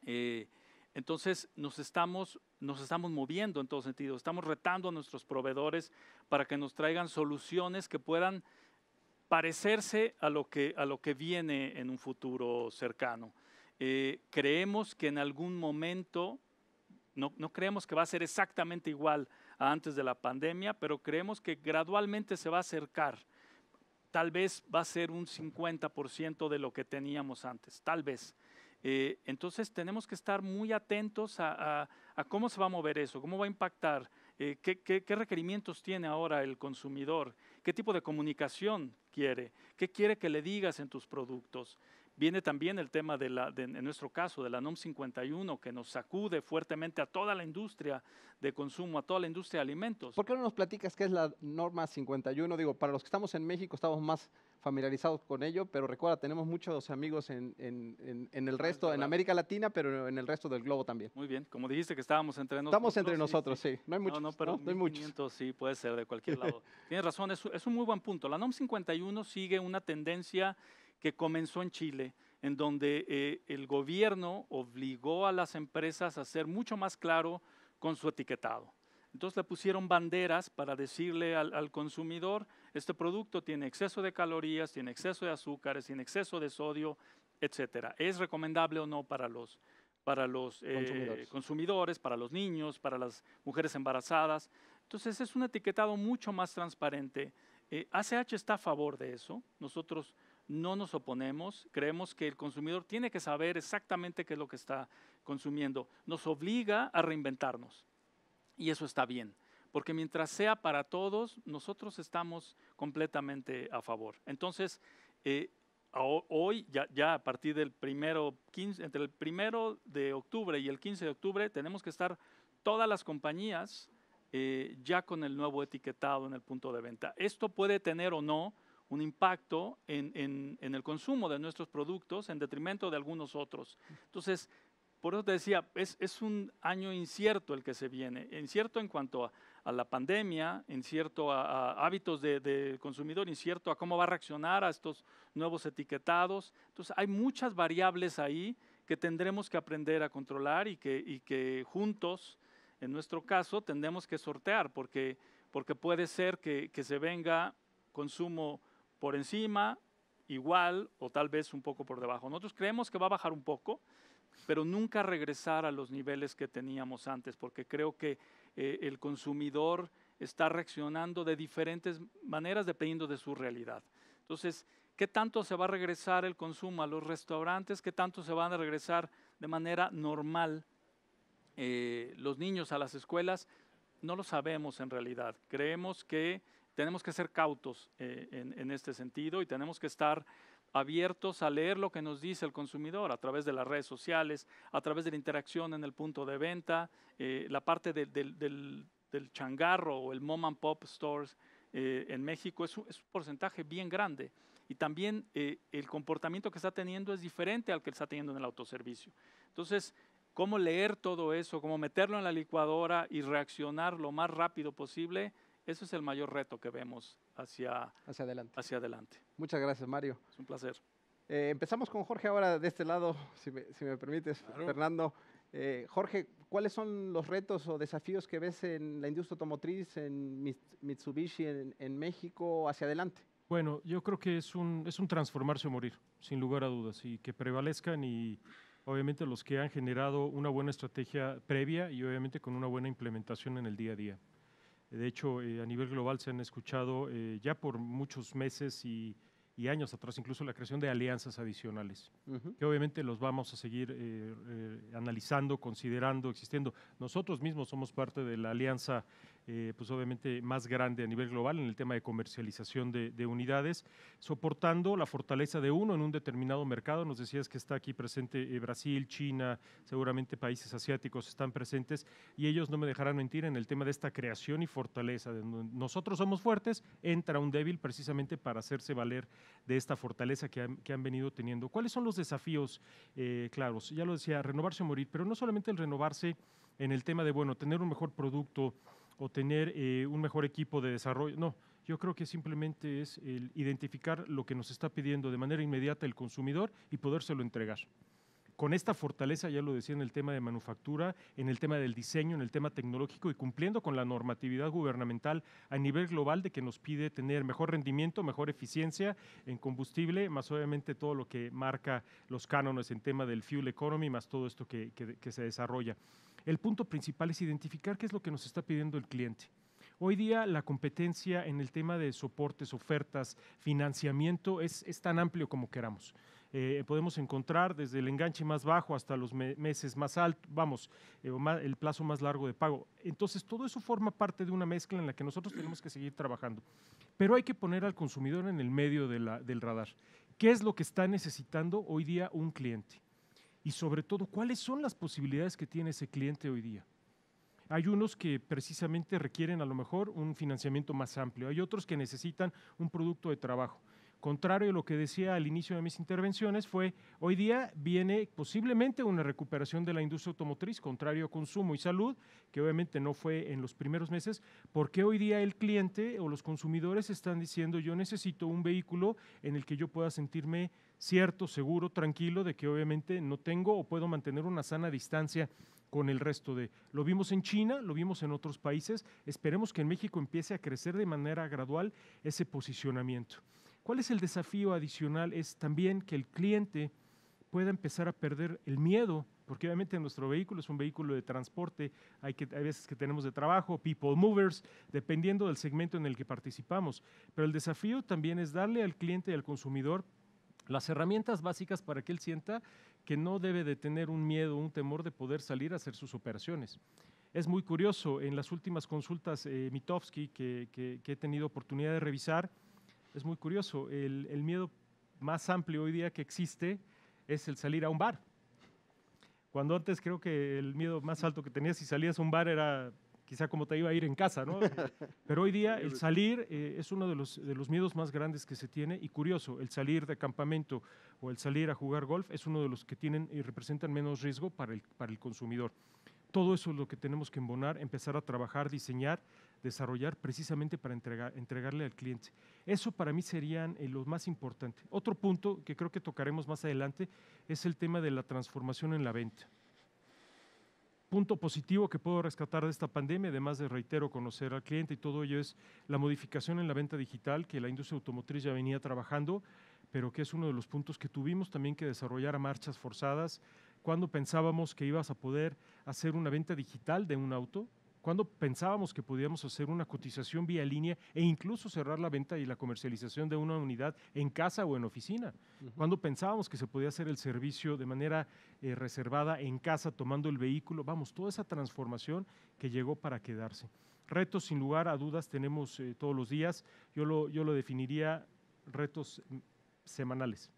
Eh, entonces nos estamos, nos estamos moviendo en todo sentidos. estamos retando a nuestros proveedores para que nos traigan soluciones que puedan parecerse a lo que, a lo que viene en un futuro cercano. Eh, creemos que en algún momento, no, creemos que va a ser exactamente igual a antes de la pandemia, pero creemos que gradualmente se va a acercar. Tal vez va a ser un 50% de lo que teníamos antes, tal vez. Eh, entonces tenemos que estar muy atentos a, cómo se va a mover eso, cómo va a impactar, eh, qué, requerimientos tiene ahora el consumidor, qué tipo de comunicación quiere, qué quiere que le digas en tus productos, Viene también el tema, de la, de, en nuestro caso, de la NOM 51, que nos sacude fuertemente a toda la industria de consumo, a toda la industria de alimentos. ¿Por qué no nos platicas qué es la norma 51? Digo, para los que estamos en México estamos más familiarizados con ello, pero recuerda, tenemos muchos amigos en, en, el ah, resto, en América Latina, pero en el resto del globo también. Muy bien, como dijiste que estábamos entre nosotros. Estamos entre nosotros, sí. No hay muchos. No, no pero ¿no? sí, puede ser de cualquier lado. Tienes razón, es, es un muy buen punto. La NOM 51 sigue una tendencia que comenzó en Chile, en donde eh, el gobierno obligó a las empresas a ser mucho más claro con su etiquetado. Entonces le pusieron banderas para decirle al, consumidor, este producto tiene exceso de calorías, tiene exceso de azúcares, tiene exceso de sodio, etcétera. ¿Es recomendable o no para los, para los eh, consumidores. para los niños, para las mujeres embarazadas? Entonces es un etiquetado mucho más transparente. ACH eh, está a favor de eso. Nosotros no nos oponemos, creemos que el consumidor tiene que saber exactamente qué es lo que está consumiendo. Nos obliga a reinventarnos y eso está bien, porque mientras sea para todos, nosotros estamos completamente a favor. Entonces, eh, hoy, ya, a partir del primero, entre el primero de octubre y el 15 de octubre, tenemos que estar todas las compañías eh, ya con el nuevo etiquetado en el punto de venta. Esto puede tener o no un impacto en, en, el consumo de nuestros productos en detrimento de algunos otros. Entonces, por eso te decía, es, es un año incierto el que se viene, incierto en cuanto a, la pandemia, incierto a, a hábitos de consumidor, incierto a cómo va a reaccionar a estos nuevos etiquetados. Entonces, hay muchas variables ahí que tendremos que aprender a controlar y que, y que juntos, en nuestro caso, tendremos que sortear, porque, porque puede ser que, que se venga consumo por encima, igual o tal vez un poco por debajo. Nosotros creemos que va a bajar un poco, pero nunca regresar a los niveles que teníamos antes, porque creo que eh, el consumidor está reaccionando de diferentes maneras dependiendo de su realidad. Entonces, ¿qué tanto se va a regresar el consumo a los restaurantes? ¿Qué tanto se van a regresar de manera normal eh, los niños a las escuelas? No lo sabemos en realidad. Creemos que tenemos que ser cautos eh, en, este sentido y tenemos que estar abiertos a leer lo que nos dice el consumidor a través de las redes sociales, a través de la interacción en el punto de venta, eh, la parte del, changarro o el mom and pop stores eh, en México es, un porcentaje bien grande. Y también el comportamiento que está teniendo es diferente al que está teniendo en el autoservicio. Entonces, cómo leer todo eso, cómo meterlo en la licuadora y reaccionar lo más rápido posible, eso es el mayor reto que vemos hacia, hacia, adelante. Muchas gracias, Mario. Es un placer. Eh, empezamos con Jorge ahora de este lado, si me, si permites, Fernando. Eh, Jorge, ¿cuáles son los retos o desafíos que ves en la industria automotriz, en Mitsubishi, en, México, hacia adelante? Bueno, yo creo que es un, es un transformarse o morir, sin lugar a dudas, y que prevalezcan y obviamente los que han generado una buena estrategia previa y obviamente con una buena implementación en el día a día. De hecho, eh, a nivel global se han escuchado eh, ya por muchos meses y, años atrás incluso la creación de alianzas adicionales, que obviamente los vamos a seguir eh, analizando, considerando, existiendo. Nosotros mismos somos parte de la alianza eh, pues obviamente más grande a nivel global en el tema de comercialización de, unidades, soportando la fortaleza de uno en un determinado mercado. Nos decías que está aquí presente eh, Brasil, China, seguramente países asiáticos están presentes y ellos no me dejarán mentir en el tema de esta creación y fortaleza. Nosotros somos fuertes, entra un débil precisamente para hacerse valer de esta fortaleza que han, venido teniendo. ¿Cuáles son los desafíos eh, claros? Ya lo decía, renovarse o morir, pero no solamente el renovarse en el tema de, bueno, tener un mejor producto, o tener eh, un mejor equipo de desarrollo. No, yo creo que simplemente es identificar lo que nos está pidiendo de manera inmediata el consumidor y podérselo entregar. Con esta fortaleza, ya lo decía en el tema de manufactura, en el tema del diseño, en el tema tecnológico y cumpliendo con la normatividad gubernamental a nivel global de que nos pide tener mejor rendimiento, mejor eficiencia en combustible, más obviamente todo lo que marca los cánones en tema del fuel economy, más todo esto que se desarrolla. El punto principal es identificar qué es lo que nos está pidiendo el cliente. Hoy día la competencia en el tema de soportes, ofertas, financiamiento es, tan amplio como queramos. Eh, podemos encontrar desde el enganche más bajo hasta los meses más altos, vamos, eh, el plazo más largo de pago. Entonces, todo eso forma parte de una mezcla en la que nosotros tenemos que seguir trabajando. Pero hay que poner al consumidor en el medio del radar. ¿Qué es lo que está necesitando hoy día un cliente? y sobre todo cuáles son las posibilidades que tiene ese cliente hoy día. Hay unos que precisamente requieren a lo mejor un financiamiento más amplio, hay otros que necesitan un producto de trabajo contrario a lo que decía al inicio de mis intervenciones, fue hoy día viene posiblemente una recuperación de la industria automotriz, contrario a consumo y salud, que obviamente no fue en los primeros meses, porque hoy día el cliente o los consumidores están diciendo yo necesito un vehículo en el que yo pueda sentirme cierto, seguro, tranquilo de que obviamente no tengo o puedo mantener una sana distancia con el resto de... Lo vimos en China, lo vimos en otros países, esperemos que en México empiece a crecer de manera gradual ese posicionamiento. ¿Cuál es el desafío adicional? Es también que el cliente pueda empezar a perder el miedo, porque obviamente nuestro vehículo es un vehículo de transporte, hay, veces que tenemos de trabajo, people movers, dependiendo del segmento en el que participamos. Pero el desafío también es darle al cliente y al consumidor las herramientas básicas para que él sienta que no debe de tener un miedo, un temor de poder salir a hacer sus operaciones. Es muy curioso, en las últimas consultas eh, que he tenido oportunidad de revisar, es muy curioso. El, miedo más amplio hoy día que existe es el salir a un bar. Cuando antes creo que el miedo más alto que tenías si salías a un bar era quizá como te iba a ir en casa, ¿no? Pero hoy día el salir eh, es uno de los, miedos más grandes que se tiene y curioso, el salir de campamento o el salir a jugar golf es uno de los que tienen y representan menos riesgo para el consumidor. Todo eso es lo que tenemos que embonar, empezar a trabajar, diseñar, desarrollar precisamente para entregarle al cliente. Eso para mí serían eh, los más importantes. Otro punto que creo que tocaremos más adelante es el tema de la transformación en la venta. Punto positivo que puedo rescatar de esta pandemia, además de reitero conocer al cliente y todo ello, es la modificación en la venta digital que la industria automotriz ya venía trabajando, pero que es uno de los puntos que tuvimos también que desarrollar a marchas forzadas, ¿Cuándo pensábamos que ibas a poder hacer una venta digital de un auto? ¿Cuándo pensábamos que podíamos hacer una cotización vía línea e incluso cerrar la venta y la comercialización de una unidad en casa o en oficina? cuando ¿Cuándo pensábamos que se podía hacer el servicio de manera eh, reservada en casa tomando el vehículo? Vamos, toda esa transformación que llegó para quedarse. Retos, sin lugar a dudas, tenemos eh, todos los días. Yo yo lo definiría retos mm, semanales.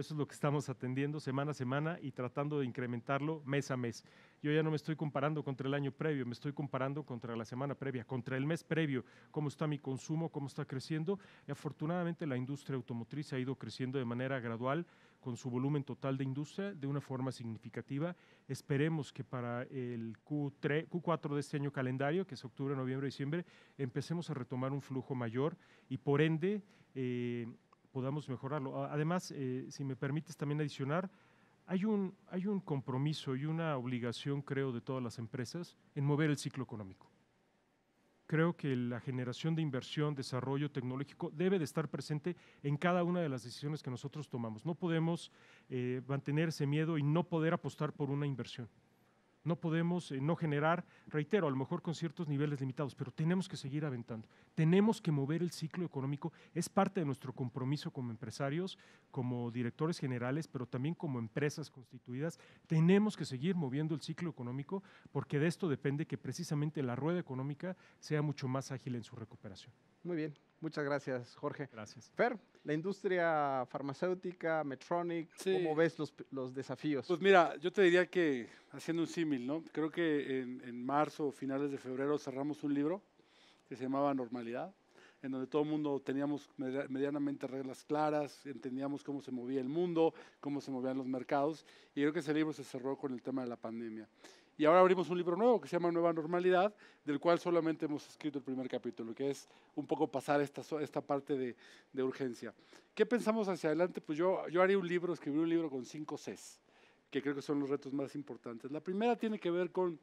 Eso es lo que estamos atendiendo semana a semana y tratando de incrementarlo mes a mes. Yo ya no me estoy comparando contra el año previo, me estoy comparando contra la semana previa, contra el mes previo, cómo está mi consumo, cómo está creciendo. Y afortunadamente la industria automotriz ha ido creciendo de manera gradual con su volumen total de industria de una forma significativa. Esperemos que para el Q3, Q4 de este año calendario, que es octubre, noviembre, diciembre, empecemos a retomar un flujo mayor y por ende... Eh, podamos mejorarlo. Además, eh, si me permites también adicionar, hay un, hay un compromiso y una obligación, creo, de todas las empresas en mover el ciclo económico. Creo que la generación de inversión, desarrollo tecnológico debe de estar presente en cada una de las decisiones que nosotros tomamos. No podemos eh, mantener ese miedo y no poder apostar por una inversión. No podemos eh, no generar, reitero, a lo mejor con ciertos niveles limitados, pero tenemos que seguir aventando. Tenemos que mover el ciclo económico. Es parte de nuestro compromiso como empresarios, como directores generales, pero también como empresas constituidas. Tenemos que seguir moviendo el ciclo económico porque de esto depende que precisamente la rueda económica sea mucho más ágil en su recuperación. Muy bien, Muchas gracias, Jorge. Gracias. Fer, la industria farmacéutica, Medtronic, ¿cómo ves los, desafíos? Pues mira, yo te diría que, haciendo un símil, ¿no? Creo que en, en marzo o finales de febrero cerramos un libro que se llamaba Normalidad en donde todo el mundo teníamos medianamente reglas claras, entendíamos cómo se movía el mundo, cómo se movían los mercados, y creo que ese libro se cerró con el tema de la pandemia. Y ahora abrimos un libro nuevo que se llama Nueva Normalidad, del cual solamente hemos escrito el primer capítulo, que es un poco pasar esta, parte de, urgencia. ¿Qué pensamos hacia adelante? Pues yo, yo haría un libro, escribiría un libro con cinco Cs, que creo que son los retos más importantes. La primera tiene que ver con,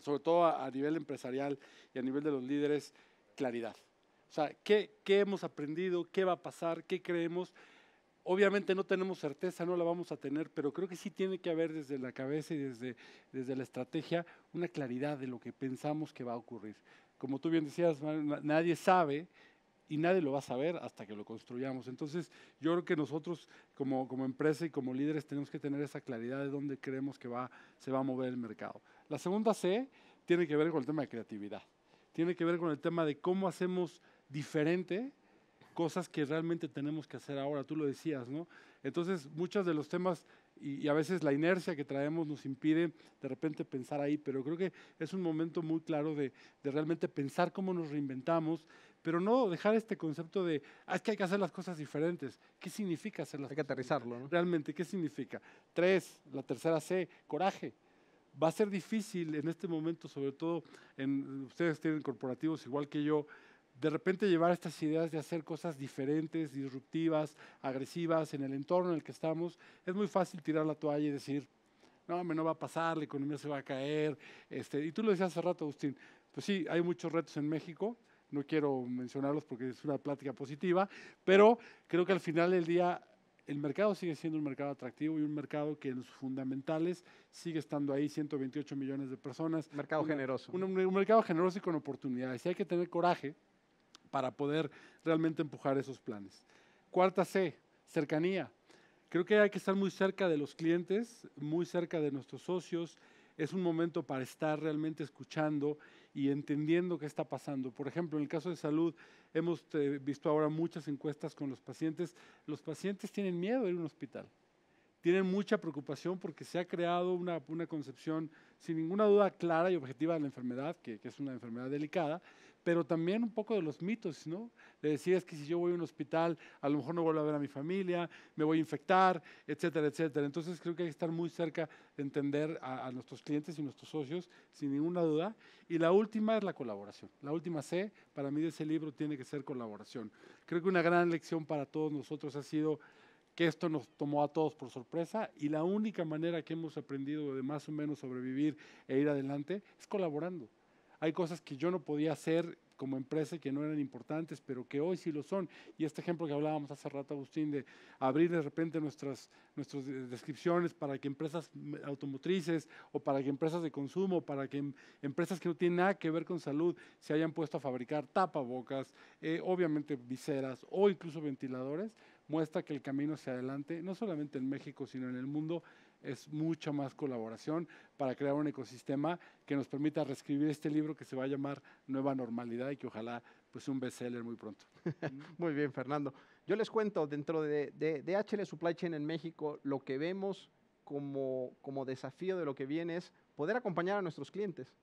sobre todo a nivel empresarial y a nivel de los líderes, claridad o sea, ¿qué, ¿qué hemos aprendido? ¿Qué va a pasar? ¿Qué creemos? Obviamente no tenemos certeza, no la vamos a tener, pero creo que sí tiene que haber desde la cabeza y desde, desde la estrategia una claridad de lo que pensamos que va a ocurrir. Como tú bien decías, nadie sabe y nadie lo va a saber hasta que lo construyamos. Entonces, yo creo que nosotros como, como empresa y como líderes tenemos que tener esa claridad de dónde creemos que va, se va a mover el mercado. La segunda C tiene que ver con el tema de creatividad, tiene que ver con el tema de cómo hacemos diferente cosas que realmente tenemos que hacer ahora, tú lo decías, ¿no? Entonces, muchos de los temas y, a veces la inercia que traemos nos impide de repente pensar ahí, pero creo que es un momento muy claro de, de realmente pensar cómo nos reinventamos, pero no dejar este concepto de, ah, es que hay que hacer las cosas diferentes. ¿Qué significa hacerlas? Hay que aterrizarlo, ¿no? Realmente, ¿qué significa? Tres, la tercera C, coraje va a ser difícil en este momento, sobre todo en ustedes tienen corporativos igual que yo, de repente llevar estas ideas de hacer cosas diferentes, disruptivas, agresivas en el entorno en el que estamos, es muy fácil tirar la toalla y decir, no, no va a pasar, la economía se va a caer. Este, y tú lo decías hace rato, Agustín, pues sí, hay muchos retos en México, no quiero mencionarlos porque es una plática positiva, pero creo que al final del día el mercado sigue siendo un mercado atractivo y un mercado que en sus fundamentales sigue estando ahí, 128 millones de personas. Mercado generoso. Un, mercado generoso y con oportunidades. Y hay que tener coraje para poder realmente empujar esos planes. Cuarta C, cercanía. Creo que hay que estar muy cerca de los clientes, muy cerca de nuestros socios. Es un momento para estar realmente escuchando y entendiendo qué está pasando. Por ejemplo, en el caso de salud, hemos eh, visto ahora muchas encuestas con los pacientes. Los pacientes tienen miedo de ir a un hospital tienen mucha preocupación porque se ha creado una, concepción sin ninguna duda clara y objetiva de la enfermedad, que es una enfermedad delicada, pero también un poco de los mitos, ¿no? Le decías que si yo voy a un hospital, a lo mejor no vuelvo a ver a mi familia, me voy a infectar, etcétera, etcétera. Entonces creo que hay que estar muy cerca de entender a, a nuestros clientes y nuestros socios, sin ninguna duda. Y la última es la colaboración. La última C, para mí de ese libro, tiene que ser colaboración. Creo que una gran lección para todos nosotros ha sido que esto nos tomó a todos por sorpresa y la única manera que hemos aprendido de más o menos sobrevivir e ir adelante es colaborando hay cosas que yo no podía hacer como empresa que no eran importantes, pero que hoy sí lo son. Y este ejemplo que hablábamos hace rato, Agustín, de abrir de repente nuestras, descripciones para que empresas mm, automotrices o para que empresas de consumo, para que em, empresas que no tienen nada que ver con salud se hayan puesto a fabricar tapabocas, eh, obviamente viseras o incluso ventiladores, muestra que el camino se adelante, no solamente en México, sino en el mundo, es mucha más colaboración para crear un ecosistema que nos permita reescribir este libro que se va a llamar Nueva Normalidad y que ojalá pues un bestseller muy pronto. muy bien, Fernando. Yo les cuento dentro de, de, HL Supply Chain en México lo que vemos como, desafío de lo que viene es poder acompañar a nuestros clientes.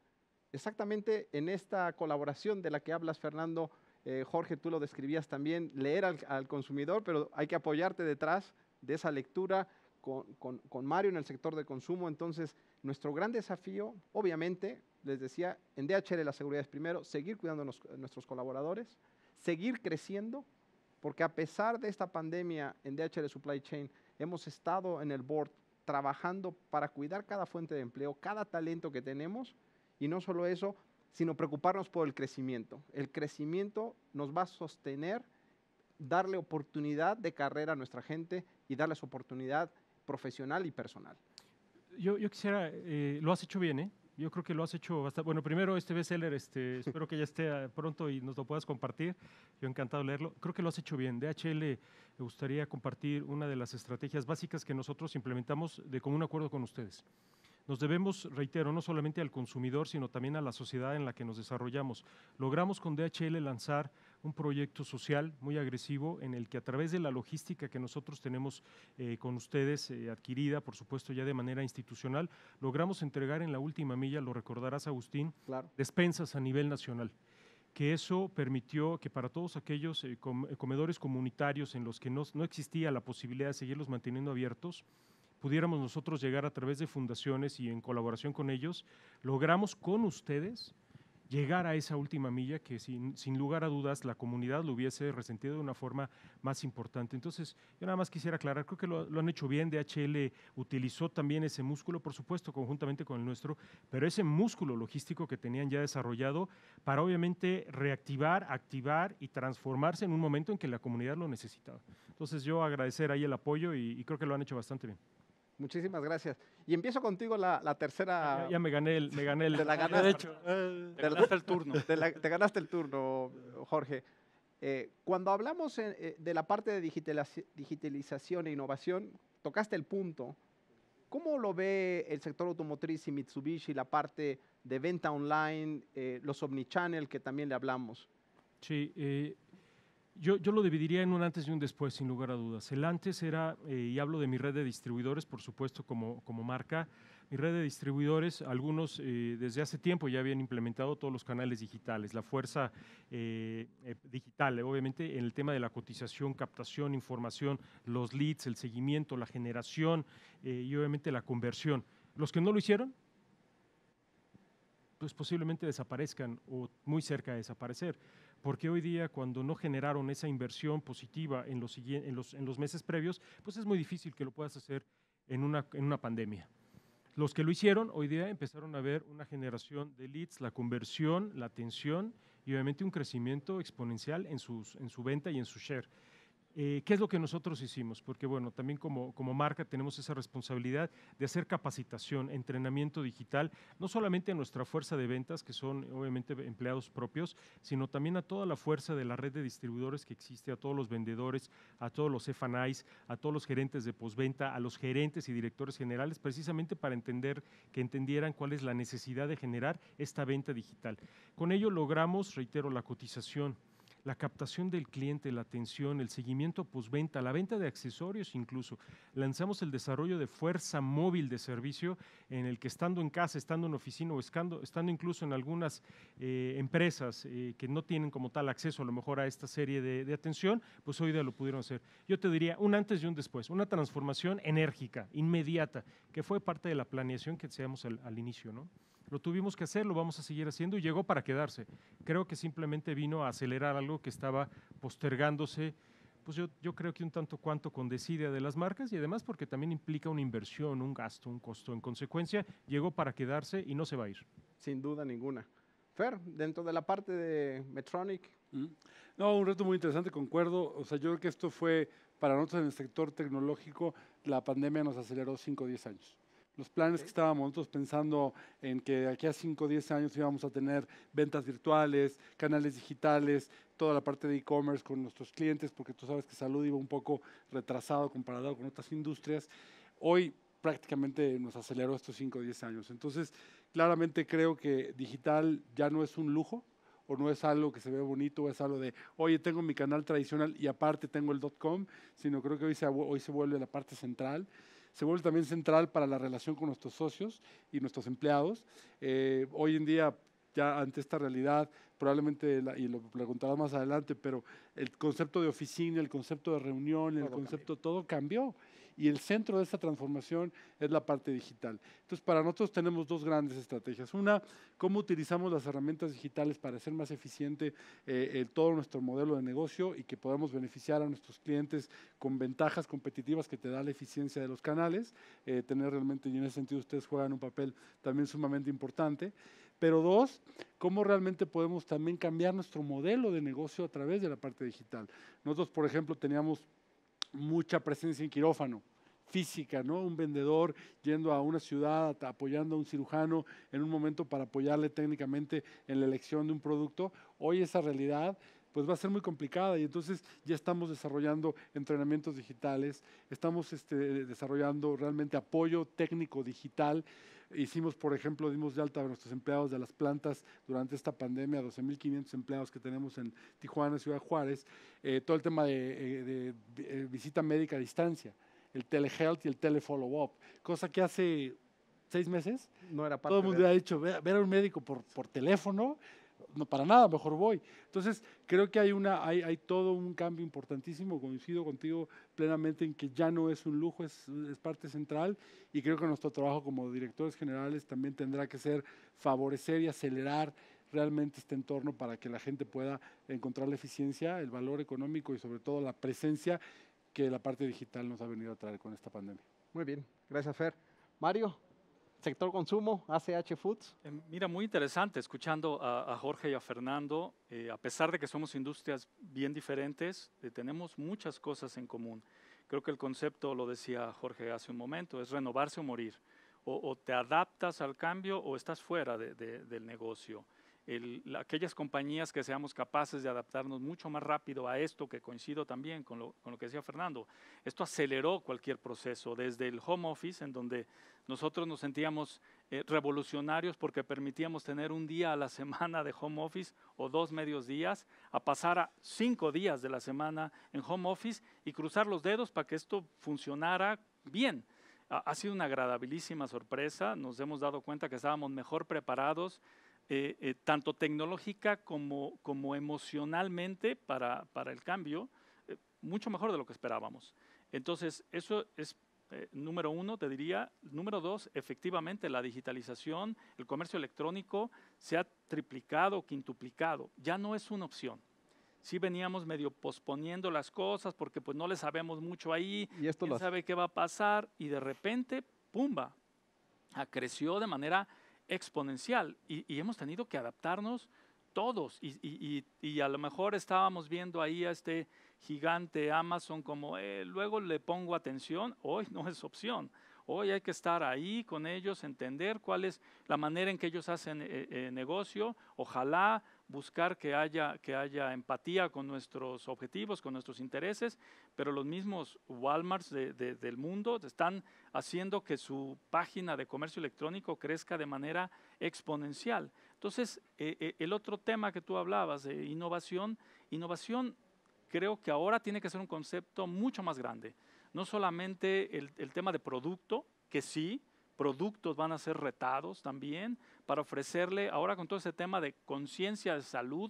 Exactamente en esta colaboración de la que hablas, Fernando, eh, Jorge, tú lo describías también, leer al, al consumidor, pero hay que apoyarte detrás de esa lectura, con, con, Mario en el sector de consumo. Entonces, nuestro gran desafío, obviamente, les decía, en DHL la seguridad es primero, seguir cuidando a nuestros colaboradores, seguir creciendo, porque a pesar de esta pandemia en DHL Supply Chain, hemos estado en el board trabajando para cuidar cada fuente de empleo, cada talento que tenemos, y no solo eso, sino preocuparnos por el crecimiento. El crecimiento nos va a sostener, darle oportunidad de carrera a nuestra gente y darles oportunidad profesional y personal. Yo, yo quisiera, eh, lo has hecho bien, ¿eh? Yo creo que lo has hecho bastante. Bueno, primero este bestseller, este, espero que ya esté eh, pronto y nos lo puedas compartir. Yo encantado de leerlo. Creo que lo has hecho bien. DHL eh, me gustaría compartir una de las estrategias básicas que nosotros implementamos de común acuerdo con ustedes. Nos debemos, reitero, no solamente al consumidor, sino también a la sociedad en la que nos desarrollamos. Logramos con DHL lanzar un proyecto social muy agresivo en el que a través de la logística que nosotros tenemos eh, con ustedes eh, adquirida, por supuesto ya de manera institucional, logramos entregar en la última milla, lo recordarás Agustín, despensas a nivel nacional que eso permitió que para todos aquellos eh, comedores comunitarios en los que no, no existía la posibilidad de seguirlos manteniendo abiertos, pudiéramos nosotros llegar a través de fundaciones y en colaboración con ellos, logramos con ustedes llegar a esa última milla que sin, lugar a dudas la comunidad lo hubiese resentido de una forma más importante. Entonces, yo nada más quisiera aclarar, creo que lo, han hecho bien, DHL utilizó también ese músculo, por supuesto, conjuntamente con el nuestro, pero ese músculo logístico que tenían ya desarrollado para obviamente reactivar, activar y transformarse en un momento en que la comunidad lo necesitaba. Entonces, yo agradecer ahí el apoyo y creo que lo han hecho bastante bien. Muchísimas gracias. Y empiezo contigo la, tercera. Ya, me gané el. Me gané el te la ganaste, de hecho, eh, te, ganaste el turno. Te, ganaste el turno, Jorge. Eh, cuando hablamos eh, de la parte de digitalización e innovación, tocaste el punto. ¿Cómo lo ve el sector automotriz y Mitsubishi la parte de venta online, los omnichannel que también le hablamos? Sí, yo, lo dividiría en un antes y un después, sin lugar a dudas. El antes era, eh, y hablo de mi red de distribuidores, por supuesto, como, marca, mi red de distribuidores, algunos eh, desde hace tiempo ya habían implementado todos los canales digitales, la fuerza eh, digital, obviamente en el tema de la cotización, captación, información, los leads, el seguimiento, la generación y obviamente la conversión. Los que no lo hicieron, pues posiblemente desaparezcan o muy cerca de desaparecer porque hoy día cuando no generaron esa inversión positiva en los, meses previos, pues es muy difícil que lo puedas hacer en una, pandemia. Los que lo hicieron hoy día empezaron a ver una generación de leads, la conversión, la atención y obviamente un crecimiento exponencial en su venta y en su share. Eh, ¿Qué es lo que nosotros hicimos? Porque bueno, también como, como marca tenemos esa responsabilidad de hacer capacitación, entrenamiento digital, no solamente a nuestra fuerza de ventas, que son obviamente empleados propios, sino también a toda la fuerza de la red de distribuidores que existe, a todos los vendedores, a todos los FNIs, a todos los gerentes de postventa, a los gerentes y directores generales, precisamente para entender, que entendieran cuál es la necesidad de generar esta venta digital. Con ello logramos, reitero, la cotización la captación del cliente, la atención, el seguimiento postventa, la venta de accesorios incluso. Lanzamos el desarrollo de fuerza móvil de servicio en el que estando en casa, estando en oficina o estando, incluso en algunas eh, empresas eh, que no tienen como tal acceso a lo mejor a esta serie de, atención, pues hoy día lo pudieron hacer. Yo te diría un antes y un después, una transformación enérgica, inmediata, que fue parte de la planeación que hacíamos al inicio, ¿no? Lo tuvimos que hacer, lo vamos a seguir haciendo y llegó para quedarse. Creo que simplemente vino a acelerar algo que estaba postergándose, pues yo, yo creo que un tanto cuanto con desidia de las marcas y además porque también implica una inversión, un gasto, un costo. En consecuencia, llegó para quedarse y no se va a ir. Sin duda ninguna. Fer, dentro de la parte de Metronic. Mm. No, un reto muy interesante, concuerdo. O sea, yo creo que esto fue para nosotros en el sector tecnológico, la pandemia nos aceleró 5 o 10 años los planes que estábamos nosotros pensando en que aquí a 5 o 10 años íbamos a tener ventas virtuales, canales digitales, toda la parte de e-commerce con nuestros clientes, porque tú sabes que salud iba un poco retrasado comparado con otras industrias. Hoy prácticamente nos aceleró estos 5 o 10 años. Entonces, claramente creo que digital ya no es un lujo o no es algo que se ve bonito, o es algo de, oye, tengo mi canal tradicional y aparte tengo el .com, sino creo que hoy se, hoy se vuelve la parte central se vuelve también central para la relación con nuestros socios y nuestros empleados. Eh, hoy en día, ya ante esta realidad, probablemente, y lo preguntarás más adelante, pero el concepto de oficina, el concepto de reunión, el concepto, todo cambió y el centro de esta transformación es la parte digital. Entonces, para nosotros tenemos dos grandes estrategias. Una, cómo utilizamos las herramientas digitales para hacer más eficiente eh, todo nuestro modelo de negocio y que podamos beneficiar a nuestros clientes con ventajas competitivas que te da la eficiencia de los canales, eh, tener realmente, y en ese sentido ustedes juegan un papel también sumamente importante. Pero dos, cómo realmente podemos también cambiar nuestro modelo de negocio a través de la parte digital. Nosotros, por ejemplo, teníamos mucha presencia en quirófano física, ¿no? Un vendedor yendo a una ciudad apoyando a un cirujano en un momento para apoyarle técnicamente en la elección de un producto. Hoy esa realidad pues va a ser muy complicada y entonces ya estamos desarrollando entrenamientos digitales, estamos este, desarrollando realmente apoyo técnico digital Hicimos, por ejemplo, dimos de alta a nuestros empleados de las plantas durante esta pandemia, 12.500 empleados que tenemos en Tijuana, Ciudad Juárez, eh, todo el tema de, eh, eh, visita médica a distancia, el telehealth y el telefollow-up, cosa que hace seis meses todo el mundo ha dicho, ver, a un médico por, por teléfono no, para nada, mejor voy. Entonces, creo que hay, una, hay, todo un cambio importantísimo, coincido contigo plenamente en que ya no es un lujo, es, es, parte central y creo que nuestro trabajo como directores generales también tendrá que ser favorecer y acelerar realmente este entorno para que la gente pueda encontrar la eficiencia, el valor económico y sobre todo la presencia que la parte digital nos ha venido a traer con esta pandemia. Muy bien, gracias Fer. Mario, sector consumo, ACH Foods. Eh, mira, muy interesante, escuchando a, Jorge y a Fernando, eh, a pesar de que somos industrias bien diferentes, eh, tenemos muchas cosas en común. Creo que el concepto, lo decía Jorge hace un momento, es renovarse o morir. O, te adaptas al cambio o estás fuera del negocio aquellas compañías que seamos capaces de adaptarnos mucho más rápido a esto, que coincido también con lo, que decía Fernando, esto aceleró cualquier proceso, desde el home office, en donde nosotros nos sentíamos eh, revolucionarios porque permitíamos tener un día a la semana de home office o dos medios días, a pasar a cinco días de la semana en home office y cruzar los dedos para que esto funcionara bien. ha sido una agradabilísima sorpresa, nos hemos dado cuenta que estábamos mejor preparados eh, eh, tanto tecnológica como, como emocionalmente para, para el cambio, eh, mucho mejor de lo que esperábamos. Entonces, eso es número uno, te diría. Número dos, efectivamente, la digitalización, el comercio electrónico se ha triplicado, quintuplicado. Ya no es una opción. Sí veníamos medio posponiendo las cosas porque pues no le sabemos mucho ahí, y quién sabe qué va a pasar y de repente, pumba, ah, creció de manera exponencial y, hemos tenido que adaptarnos todos y, y, a lo mejor estábamos viendo ahí a este gigante Amazon como eh, luego le pongo atención, hoy no es opción, hoy hay que estar ahí con ellos, entender cuál es la manera en que ellos hacen eh, eh, negocio, ojalá buscar que haya, que haya empatía con nuestros objetivos, con nuestros intereses, pero los mismos Walmarts del mundo están haciendo que su página de comercio electrónico crezca de manera exponencial. Entonces, eh, eh, el otro tema que tú hablabas de innovación, innovación creo que ahora tiene que ser un concepto mucho más grande. No solamente el tema de producto, que sí, productos van a ser retados también para ofrecerle, ahora con todo ese tema de conciencia de salud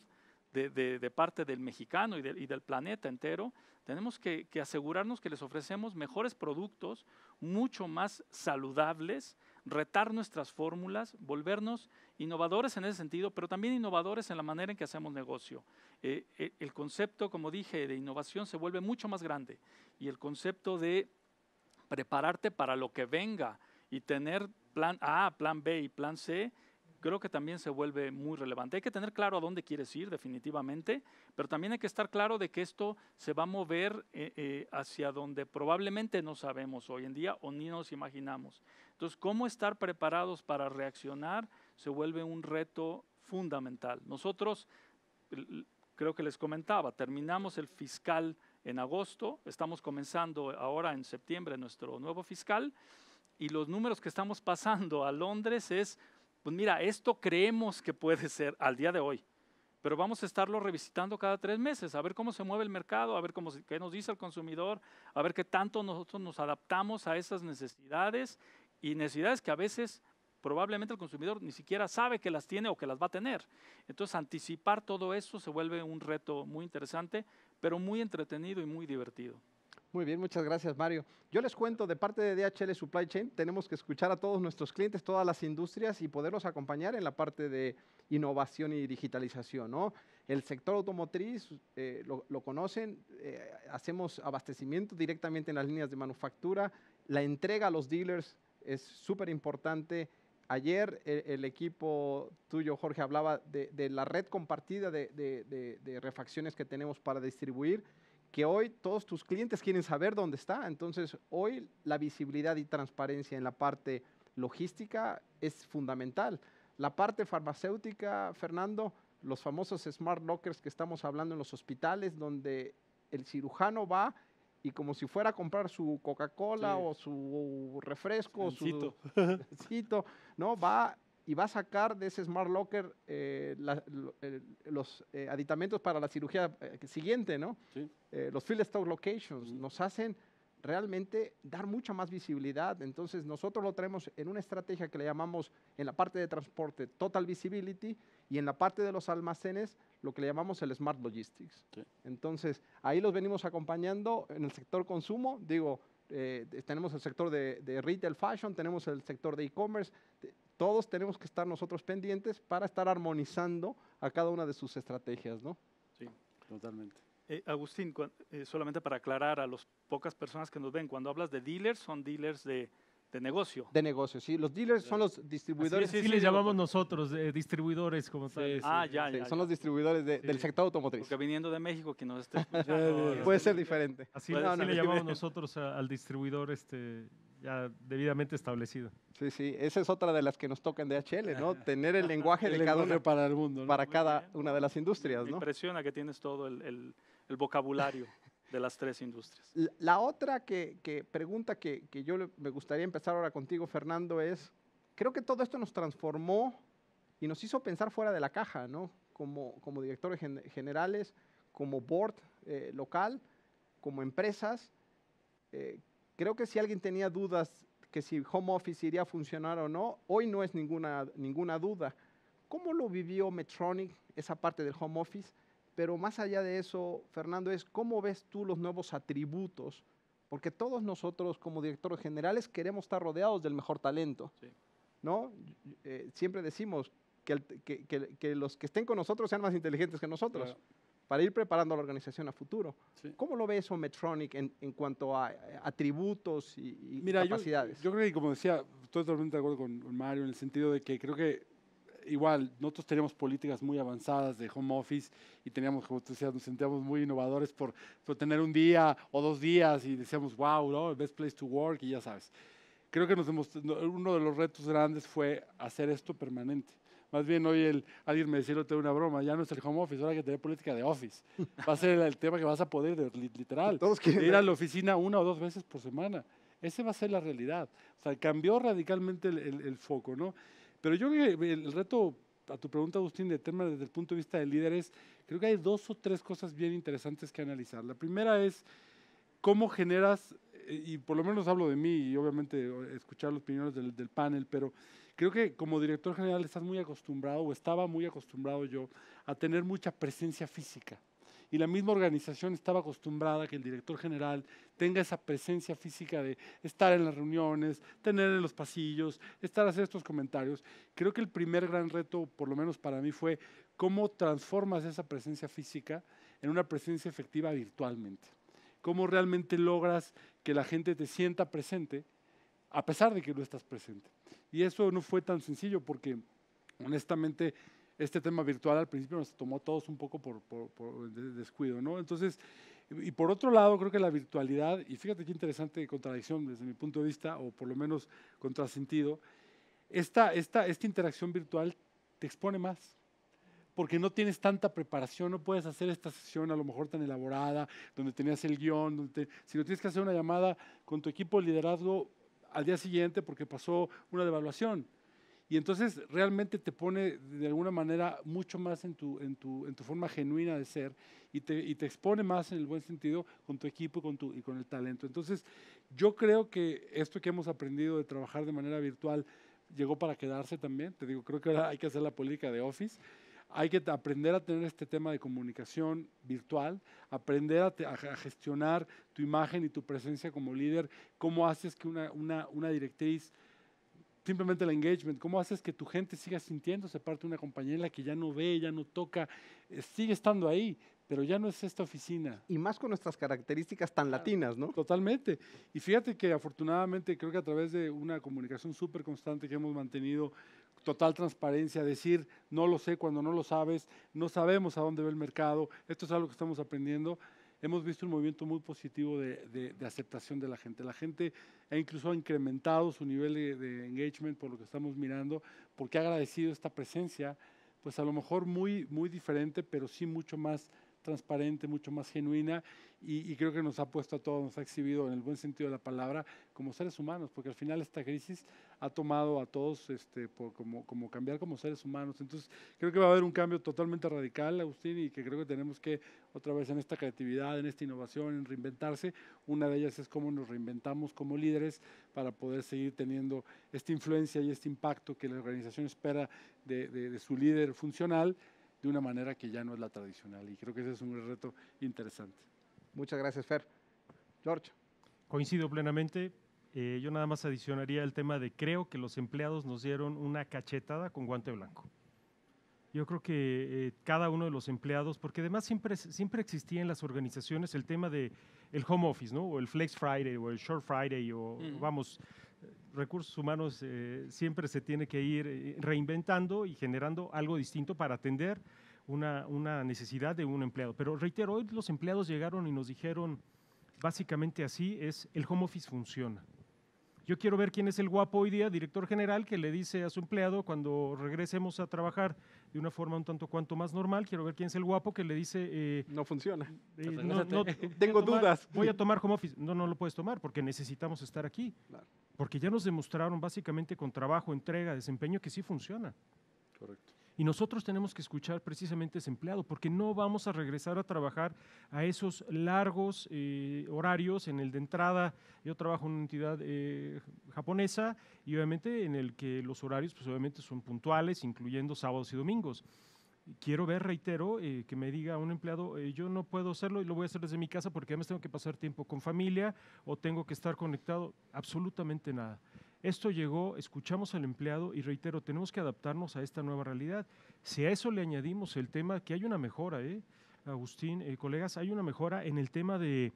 de, parte del mexicano y, del planeta entero, tenemos que, asegurarnos que les ofrecemos mejores productos, mucho más saludables, retar nuestras fórmulas, volvernos innovadores en ese sentido, pero también innovadores en la manera en que hacemos negocio. Eh, eh, el concepto, como dije, de innovación se vuelve mucho más grande y el concepto de prepararte para lo que venga, y tener plan A, plan B y plan C, creo que también se vuelve muy relevante. Hay que tener claro a dónde quieres ir definitivamente, pero también hay que estar claro de que esto se va a mover eh, eh, hacia donde probablemente no sabemos hoy en día o ni nos imaginamos. Entonces, cómo estar preparados para reaccionar se vuelve un reto fundamental. Nosotros, creo que les comentaba, terminamos el fiscal en agosto, estamos comenzando ahora en septiembre nuestro nuevo fiscal y los números que estamos pasando a Londres es, pues mira, esto creemos que puede ser al día de hoy, pero vamos a estarlo revisitando cada tres meses, a ver cómo se mueve el mercado, a ver cómo, qué nos dice el consumidor, a ver qué tanto nosotros nos adaptamos a esas necesidades y necesidades que a veces probablemente el consumidor ni siquiera sabe que las tiene o que las va a tener. Entonces, anticipar todo eso se vuelve un reto muy interesante, pero muy entretenido y muy divertido. Muy bien, muchas gracias Mario. Yo les cuento, de parte de DHL Supply Chain, tenemos que escuchar a todos nuestros clientes, todas las industrias y poderlos acompañar en la parte de innovación y digitalización. ¿no? El sector automotriz, eh, lo, conocen, eh, hacemos abastecimiento directamente en las líneas de manufactura, la entrega a los dealers es súper importante. Ayer eh, el, equipo tuyo, Jorge, hablaba de, la red compartida de refacciones que tenemos para distribuir que hoy todos tus clientes quieren saber dónde está. Entonces, hoy la visibilidad y transparencia en la parte logística es fundamental. La parte farmacéutica, Fernando, los famosos smart lockers que estamos hablando en los hospitales, donde el cirujano va y como si fuera a comprar su Coca-Cola o su refresco, su ¿no? Va y va a sacar de ese Smart Locker eh, los eh, aditamentos para la cirugía eh, siguiente, ¿no? Sí. los Field Stock Locations nos hacen realmente dar mucha más visibilidad. Entonces nosotros lo traemos en una estrategia que le llamamos en la parte de transporte Total Visibility y en la parte de los almacenes lo que le llamamos el Smart Logistics. Entonces ahí los venimos acompañando en el sector consumo, digo, tenemos el sector de, de, retail fashion, tenemos el sector de e-commerce, todos tenemos que estar nosotros pendientes para estar armonizando a cada una de sus estrategias, ¿no? Sí, totalmente. Eh, Agustín, eh, solamente para aclarar a las pocas personas que nos ven, cuando hablas de dealers, son dealers de, de negocio. De negocio, sí. Los dealers son los distribuidores. Así, les llamamos nosotros eh, distribuidores, como tal. ah, ya, ya, Son los distribuidores del sector automotriz. Porque viniendo de México, que nos esté Puede ser diferente. Así, le llamamos nosotros al distribuidor este, ya debidamente establecido. Sí, sí, esa es otra de las que nos toca en DHL, ¿no? Tener el lenguaje de cada uno para el mundo, para cada una de las industrias, Me impresiona que tienes todo el, el, vocabulario. de las tres industrias. La, otra que, pregunta que, que, yo me gustaría empezar ahora contigo, Fernando, es, creo que todo esto nos transformó y nos hizo pensar fuera de la caja, ¿no? Como, como directores generales, como board eh, local, como empresas. Eh, creo que si alguien tenía dudas que si home office iría a funcionar o no, hoy no es ninguna, ninguna duda. ¿Cómo lo vivió Metronic, esa parte del home office? Pero más allá de eso, Fernando, es cómo ves tú los nuevos atributos, porque todos nosotros como directores generales queremos estar rodeados del mejor talento. ¿no? Eh, siempre decimos que, los que estén con nosotros sean más inteligentes que nosotros para ir preparando a la organización a futuro. ¿Cómo lo ve eso Medtronic en, cuanto a atributos y, Mira, capacidades? Yo, creo que, como decía, estoy totalmente de acuerdo con, Mario en el sentido de que creo que igual, nosotros teníamos políticas muy avanzadas de home office y teníamos, como tú decías, nos sentíamos muy innovadores por, por, tener un día o dos días y decíamos, wow, el Best place to work y ya sabes. Creo que nos hemos, uno de los retos grandes fue hacer esto permanente. Más bien hoy el, alguien me decía, no te una broma, ya no es el home office, ahora hay que tener política de office. Va a ser el, tema que vas a poder, literal, ir a la oficina una o dos veces por semana. Ese va a ser la realidad. O sea, cambió radicalmente el, foco, ¿no? Pero yo el reto, a tu pregunta, Agustín, de tema desde el punto de vista de líderes, creo que hay dos o tres cosas bien interesantes que analizar. La primera es cómo generas y por lo menos hablo de mí y obviamente eh, escuchar las opiniones del, panel, pero creo que como director general estás muy acostumbrado, o estaba muy acostumbrado yo, a tener mucha presencia física y la misma organización estaba acostumbrada a que el director general tenga esa presencia física de estar en las reuniones, tener en los pasillos, estar hacer estos comentarios. Creo que el primer gran reto, por lo menos para mí, fue cómo transformas esa presencia física en una presencia efectiva virtualmente. Cómo realmente logras que la gente te sienta presente a pesar de que no estás presente. Y eso no fue tan sencillo porque honestamente este tema virtual al principio nos tomó a todos un poco por, descuido, ¿no? Entonces, y por otro lado, creo que la virtualidad, y fíjate qué interesante contradicción desde mi punto de vista, o por lo menos contrasentido, esta, esta, esta interacción virtual te expone más porque no tienes tanta preparación, no puedes hacer esta sesión a lo mejor tan elaborada, donde tenías el guión, Si no, sino tienes que hacer una llamada con tu equipo de liderazgo al día siguiente porque pasó una devaluación. Y entonces realmente te pone de alguna manera mucho más en tu, en tu, en tu forma genuina de ser y te, y te, expone más en el buen sentido con tu equipo con tu, y con el talento. Entonces yo creo que esto que hemos aprendido de trabajar de manera virtual llegó para quedarse también. Te digo, creo que ahora hay que hacer la política de Office hay que aprender a tener este tema de comunicación virtual, aprender a, gestionar tu imagen y tu presencia como líder, cómo haces que una, una, directriz simplemente el engagement, cómo haces que tu gente siga sintiéndose parte de una compañera que ya no ve, ya no toca, eh, sigue estando ahí, pero ya no es esta oficina. Y más con nuestras características tan latinas, ¿no? Totalmente. Y fíjate que afortunadamente creo que a través de una comunicación súper constante que hemos mantenido total transparencia, decir no lo sé cuando no lo sabes, no sabemos a dónde va el mercado, esto es algo que estamos aprendiendo. Hemos visto un movimiento muy positivo de, aceptación de la gente. La gente ha incluso incrementado su nivel de, engagement por lo que estamos mirando, porque ha agradecido esta presencia, pues a lo mejor muy, muy diferente, pero sí mucho más transparente, mucho más genuina y, creo que nos ha puesto a todos, nos ha exhibido en el buen sentido de la palabra como seres humanos, porque al final esta crisis ha tomado a todos este, como, como cambiar como seres humanos. Entonces creo que va a haber un cambio totalmente radical, Agustín, y que creo que tenemos que otra vez en esta creatividad, en esta innovación, en reinventarse. Una de ellas es cómo nos reinventamos como líderes para poder seguir teniendo esta influencia y este impacto que la organización espera de su líder funcional de una manera que ya no es la tradicional. Y creo que ese es un reto interesante. Muchas gracias, Fer. George. Coincido plenamente. Eh, yo nada más adicionaría el tema de creo que los empleados nos dieron una cachetada con guante blanco. Yo creo que eh, cada uno de los empleados, porque además siempre, siempre existía en las organizaciones el tema de el home office, ¿no? O el Flex Friday o el Short Friday o vamos, recursos humanos eh, siempre se tiene que ir eh, reinventando y generando algo distinto para atender una, una, necesidad de un empleado. Pero reitero, hoy los empleados llegaron y nos dijeron básicamente así, es el home office funciona. Yo quiero ver quién es el guapo hoy día, director general, que le dice a su empleado cuando regresemos a trabajar de una forma un tanto cuanto más normal, quiero ver quién es el guapo que le dice... Eh, no funciona. tengo dudas. Voy a tomar home office. No, no lo puedes tomar porque necesitamos estar aquí. Porque ya nos demostraron básicamente con trabajo, entrega, desempeño que sí funciona. Y nosotros tenemos que escuchar precisamente ese empleado, porque no vamos a regresar a trabajar a esos largos eh, horarios en el de entrada. Yo trabajo en una entidad eh, japonesa y obviamente en el que los horarios pues obviamente son puntuales, incluyendo sábados y domingos quiero ver, reitero, eh, que me diga un empleado, eh, yo no puedo hacerlo y lo voy a hacer desde mi casa porque además tengo que pasar tiempo con familia o tengo que estar conectado, absolutamente nada. Esto llegó, escuchamos al empleado y reitero, tenemos que adaptarnos a esta nueva realidad. Si a eso le añadimos el tema, que hay una mejora, ¿eh? Agustín, eh, colegas, hay una mejora en el tema de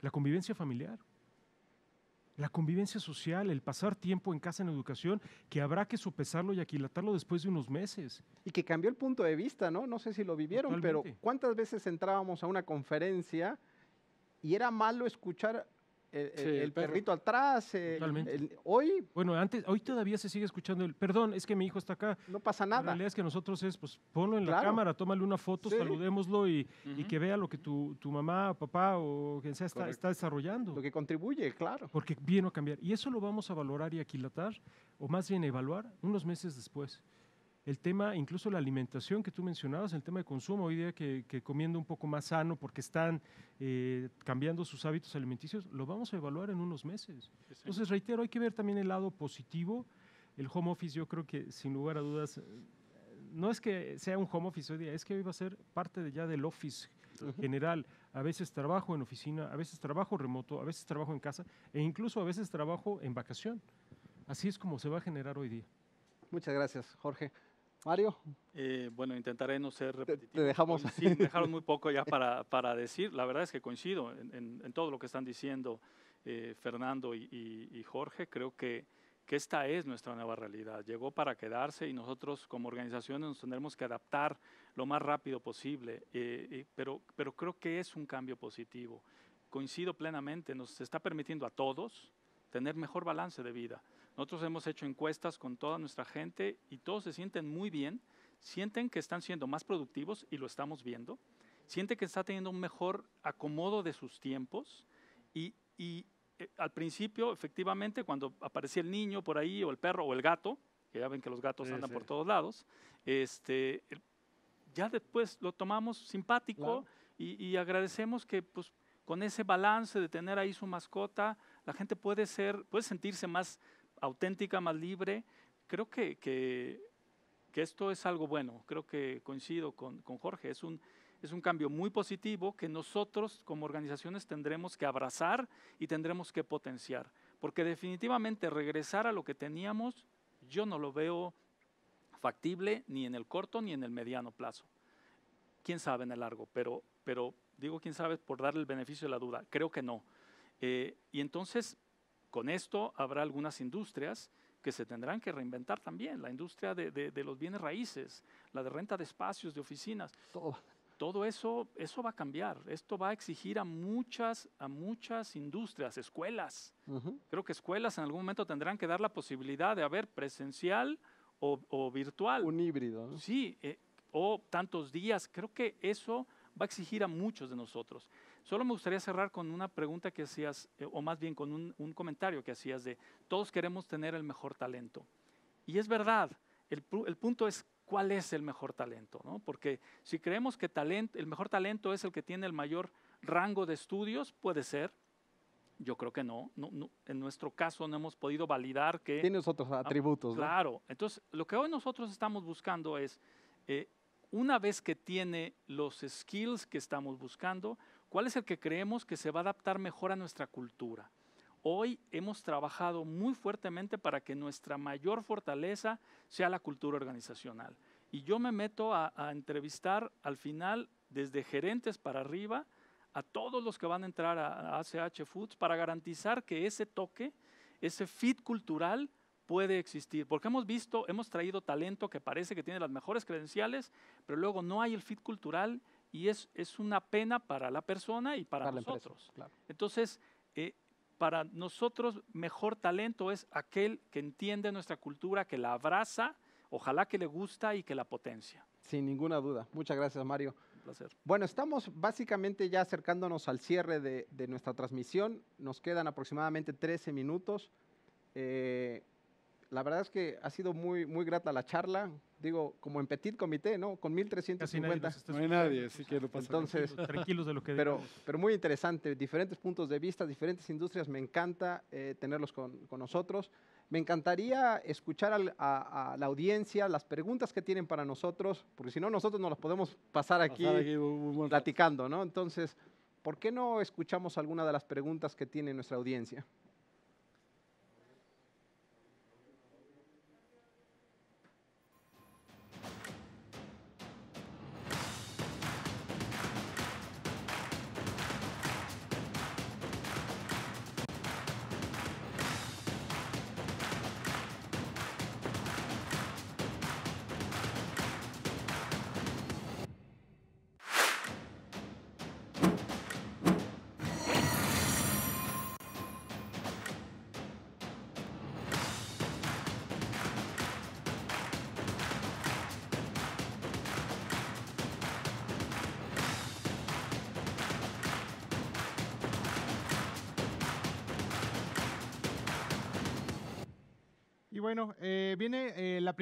la convivencia familiar la convivencia social, el pasar tiempo en casa en educación, que habrá que sopesarlo y aquilatarlo después de unos meses. Y que cambió el punto de vista, ¿no? No sé si lo vivieron, pero ¿cuántas veces entrábamos a una conferencia y era malo escuchar el, perrito atrás. hoy. Bueno, antes, hoy todavía se sigue escuchando el perdón, es que mi hijo está acá. No pasa nada. La realidad es que nosotros es, pues ponlo en la cámara, tómale una foto, saludémoslo y, y, que vea lo que tu, tu mamá, papá o quien sea está, está, desarrollando. Lo que contribuye, claro. Porque vino a cambiar. Y eso lo vamos a valorar y aquilatar, o más bien evaluar, unos meses después el tema, incluso la alimentación que tú mencionabas, el tema de consumo, hoy día que, comiendo un poco más sano porque están eh, cambiando sus hábitos alimenticios, lo vamos a evaluar en unos meses. Entonces, reitero, hay que ver también el lado positivo. El home office yo creo que sin lugar a dudas, no es que sea un home office hoy día, es que hoy va a ser parte de ya del office general. A veces trabajo en oficina, a veces trabajo remoto, a veces trabajo en casa e incluso a veces trabajo en vacación. Así es como se va a generar hoy día. Muchas gracias, Jorge. Mario. Eh, bueno, intentaré no ser repetitivo. Te, dejamos. Sí, dejaron muy poco ya para, decir. La verdad es que coincido en, todo lo que están diciendo eh, Fernando y, Jorge. Creo que, que esta es nuestra nueva realidad. Llegó para quedarse y nosotros como organizaciones nos tendremos que adaptar lo más rápido posible. Eh, pero, pero creo que es un cambio positivo. Coincido plenamente. Nos está permitiendo a todos tener mejor balance de vida nosotros hemos hecho encuestas con toda nuestra gente y todos se sienten muy bien, sienten que están siendo más productivos y lo estamos viendo, sienten que está teniendo un mejor acomodo de sus tiempos y, eh, al principio, efectivamente, cuando aparecía el niño por ahí o el perro o el gato, que ya ven que los gatos andan por todos lados, este, ya después lo tomamos simpático y, y, agradecemos que pues, con ese balance de tener ahí su mascota, la gente puede, ser, puede sentirse más auténtica, más libre. Creo que, que, esto es algo bueno, creo que coincido con, con Jorge, es un, es un cambio muy positivo que nosotros como organizaciones tendremos que abrazar y tendremos que potenciar, porque definitivamente regresar a lo que teníamos yo no lo veo factible ni en el corto ni en el mediano plazo. Quién sabe en el largo, pero, pero digo quién sabe por darle el beneficio de la duda, creo que no. Eh, y entonces con esto habrá algunas industrias que se tendrán que reinventar también, la industria de, los bienes raíces, la de renta de espacios, de oficinas. Todo. eso, eso va a cambiar. Esto va a exigir a muchas, a muchas industrias, escuelas. Creo que escuelas en algún momento tendrán que dar la posibilidad de haber presencial o, virtual. Un híbrido. ¿no? Sí, eh, o tantos días. Creo que eso va a exigir a muchos de nosotros. Solo me gustaría cerrar con una pregunta que hacías, eh, o más bien con un, comentario que hacías de, todos queremos tener el mejor talento. Y es verdad, el, punto es cuál es el mejor talento, ¿no? Porque si creemos que talento, el mejor talento es el que tiene el mayor rango de estudios, puede ser, yo creo que no. En nuestro caso no hemos podido validar que... Tiene otros ah, atributos. claro. Entonces, lo que hoy nosotros estamos buscando es, eh, una vez que tiene los skills que estamos buscando, ¿Cuál es el que creemos que se va a adaptar mejor a nuestra cultura? Hoy hemos trabajado muy fuertemente para que nuestra mayor fortaleza sea la cultura organizacional. Y yo me meto a, entrevistar al final, desde gerentes para arriba, a todos los que van a entrar a, a ACH Foods para garantizar que ese toque, ese fit cultural, puede existir. Porque hemos visto, hemos traído talento que parece que tiene las mejores credenciales, pero luego no hay el fit cultural y es, es una pena para la persona y para, nosotros. Entonces, eh, para nosotros mejor talento es aquel que entiende nuestra cultura, que la abraza, ojalá que le gusta y que la potencia. Sin ninguna duda. Muchas gracias, Mario. Un placer. Bueno, estamos básicamente ya acercándonos al cierre de, nuestra transmisión. Nos quedan aproximadamente 13 minutos. Eh, la verdad es que ha sido muy, muy grata la charla. Digo, como en petit comité, ¿no? Con 1350. No hay nadie, así que lo Entonces, tranquilos de lo que pero, pero muy interesante, diferentes puntos de vista, diferentes industrias. Me encanta eh, tenerlos con, nosotros. Me encantaría escuchar a, la audiencia las preguntas que tienen para nosotros, porque si no, nosotros no las podemos pasar aquí platicando, ¿no? Entonces, ¿por qué no escuchamos alguna de las preguntas que tiene nuestra audiencia?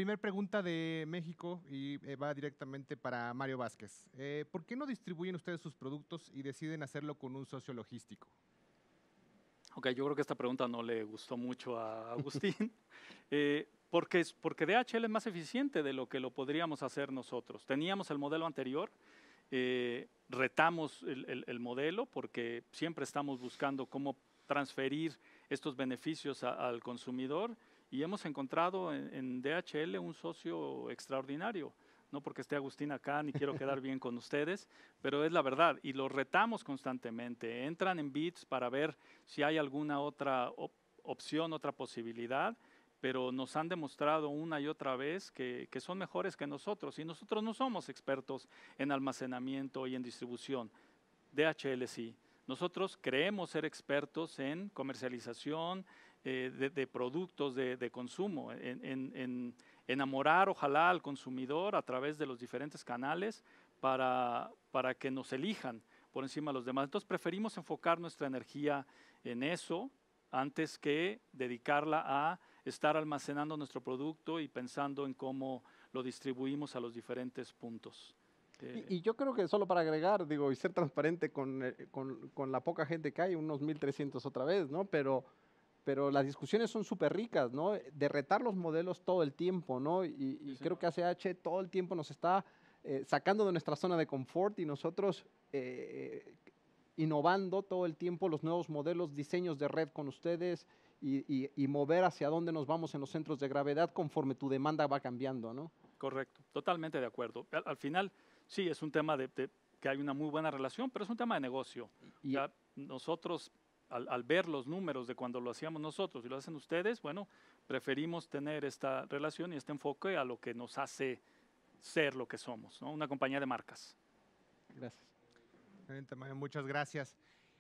primera pregunta de México y eh, va directamente para Mario Vázquez. Eh, ¿Por qué no distribuyen ustedes sus productos y deciden hacerlo con un socio logístico? Ok, yo creo que esta pregunta no le gustó mucho a Agustín, eh, porque, porque DHL es más eficiente de lo que lo podríamos hacer nosotros. Teníamos el modelo anterior, eh, retamos el, modelo porque siempre estamos buscando cómo transferir estos beneficios al consumidor y hemos encontrado en, DHL un socio extraordinario. No porque esté Agustín acá, ni quiero quedar bien con ustedes, pero es la verdad. Y los retamos constantemente. Entran en bits para ver si hay alguna otra opción, otra posibilidad, pero nos han demostrado una y otra vez que, que son mejores que nosotros. Y nosotros no somos expertos en almacenamiento y en distribución. DHL sí. Nosotros creemos ser expertos en comercialización, eh, de, productos de, consumo, en, enamorar ojalá al consumidor a través de los diferentes canales para, para que nos elijan por encima de los demás. Entonces preferimos enfocar nuestra energía en eso antes que dedicarla a estar almacenando nuestro producto y pensando en cómo lo distribuimos a los diferentes puntos. Y, eh, yo creo que solo para agregar, digo, y ser transparente con, eh, con la poca gente que hay, unos 1.300 otra vez, ¿no? Pero pero las discusiones son súper ricas, ¿no? De retar los modelos todo el tiempo, ¿no? Y, creo que ACH todo el tiempo nos está eh, sacando de nuestra zona de confort y nosotros eh, innovando todo el tiempo los nuevos modelos, diseños de red con ustedes y, mover hacia dónde nos vamos en los centros de gravedad conforme tu demanda va cambiando, ¿no? Correcto, totalmente de acuerdo. Al, final, sí, es un tema de, que hay una muy buena relación, pero es un tema de negocio. Y, ya, nosotros al, ver los números de cuando lo hacíamos nosotros y lo hacen ustedes, bueno, preferimos tener esta relación y este enfoque a lo que nos hace ser lo que somos, ¿no? una compañía de marcas. Gracias. muchas gracias.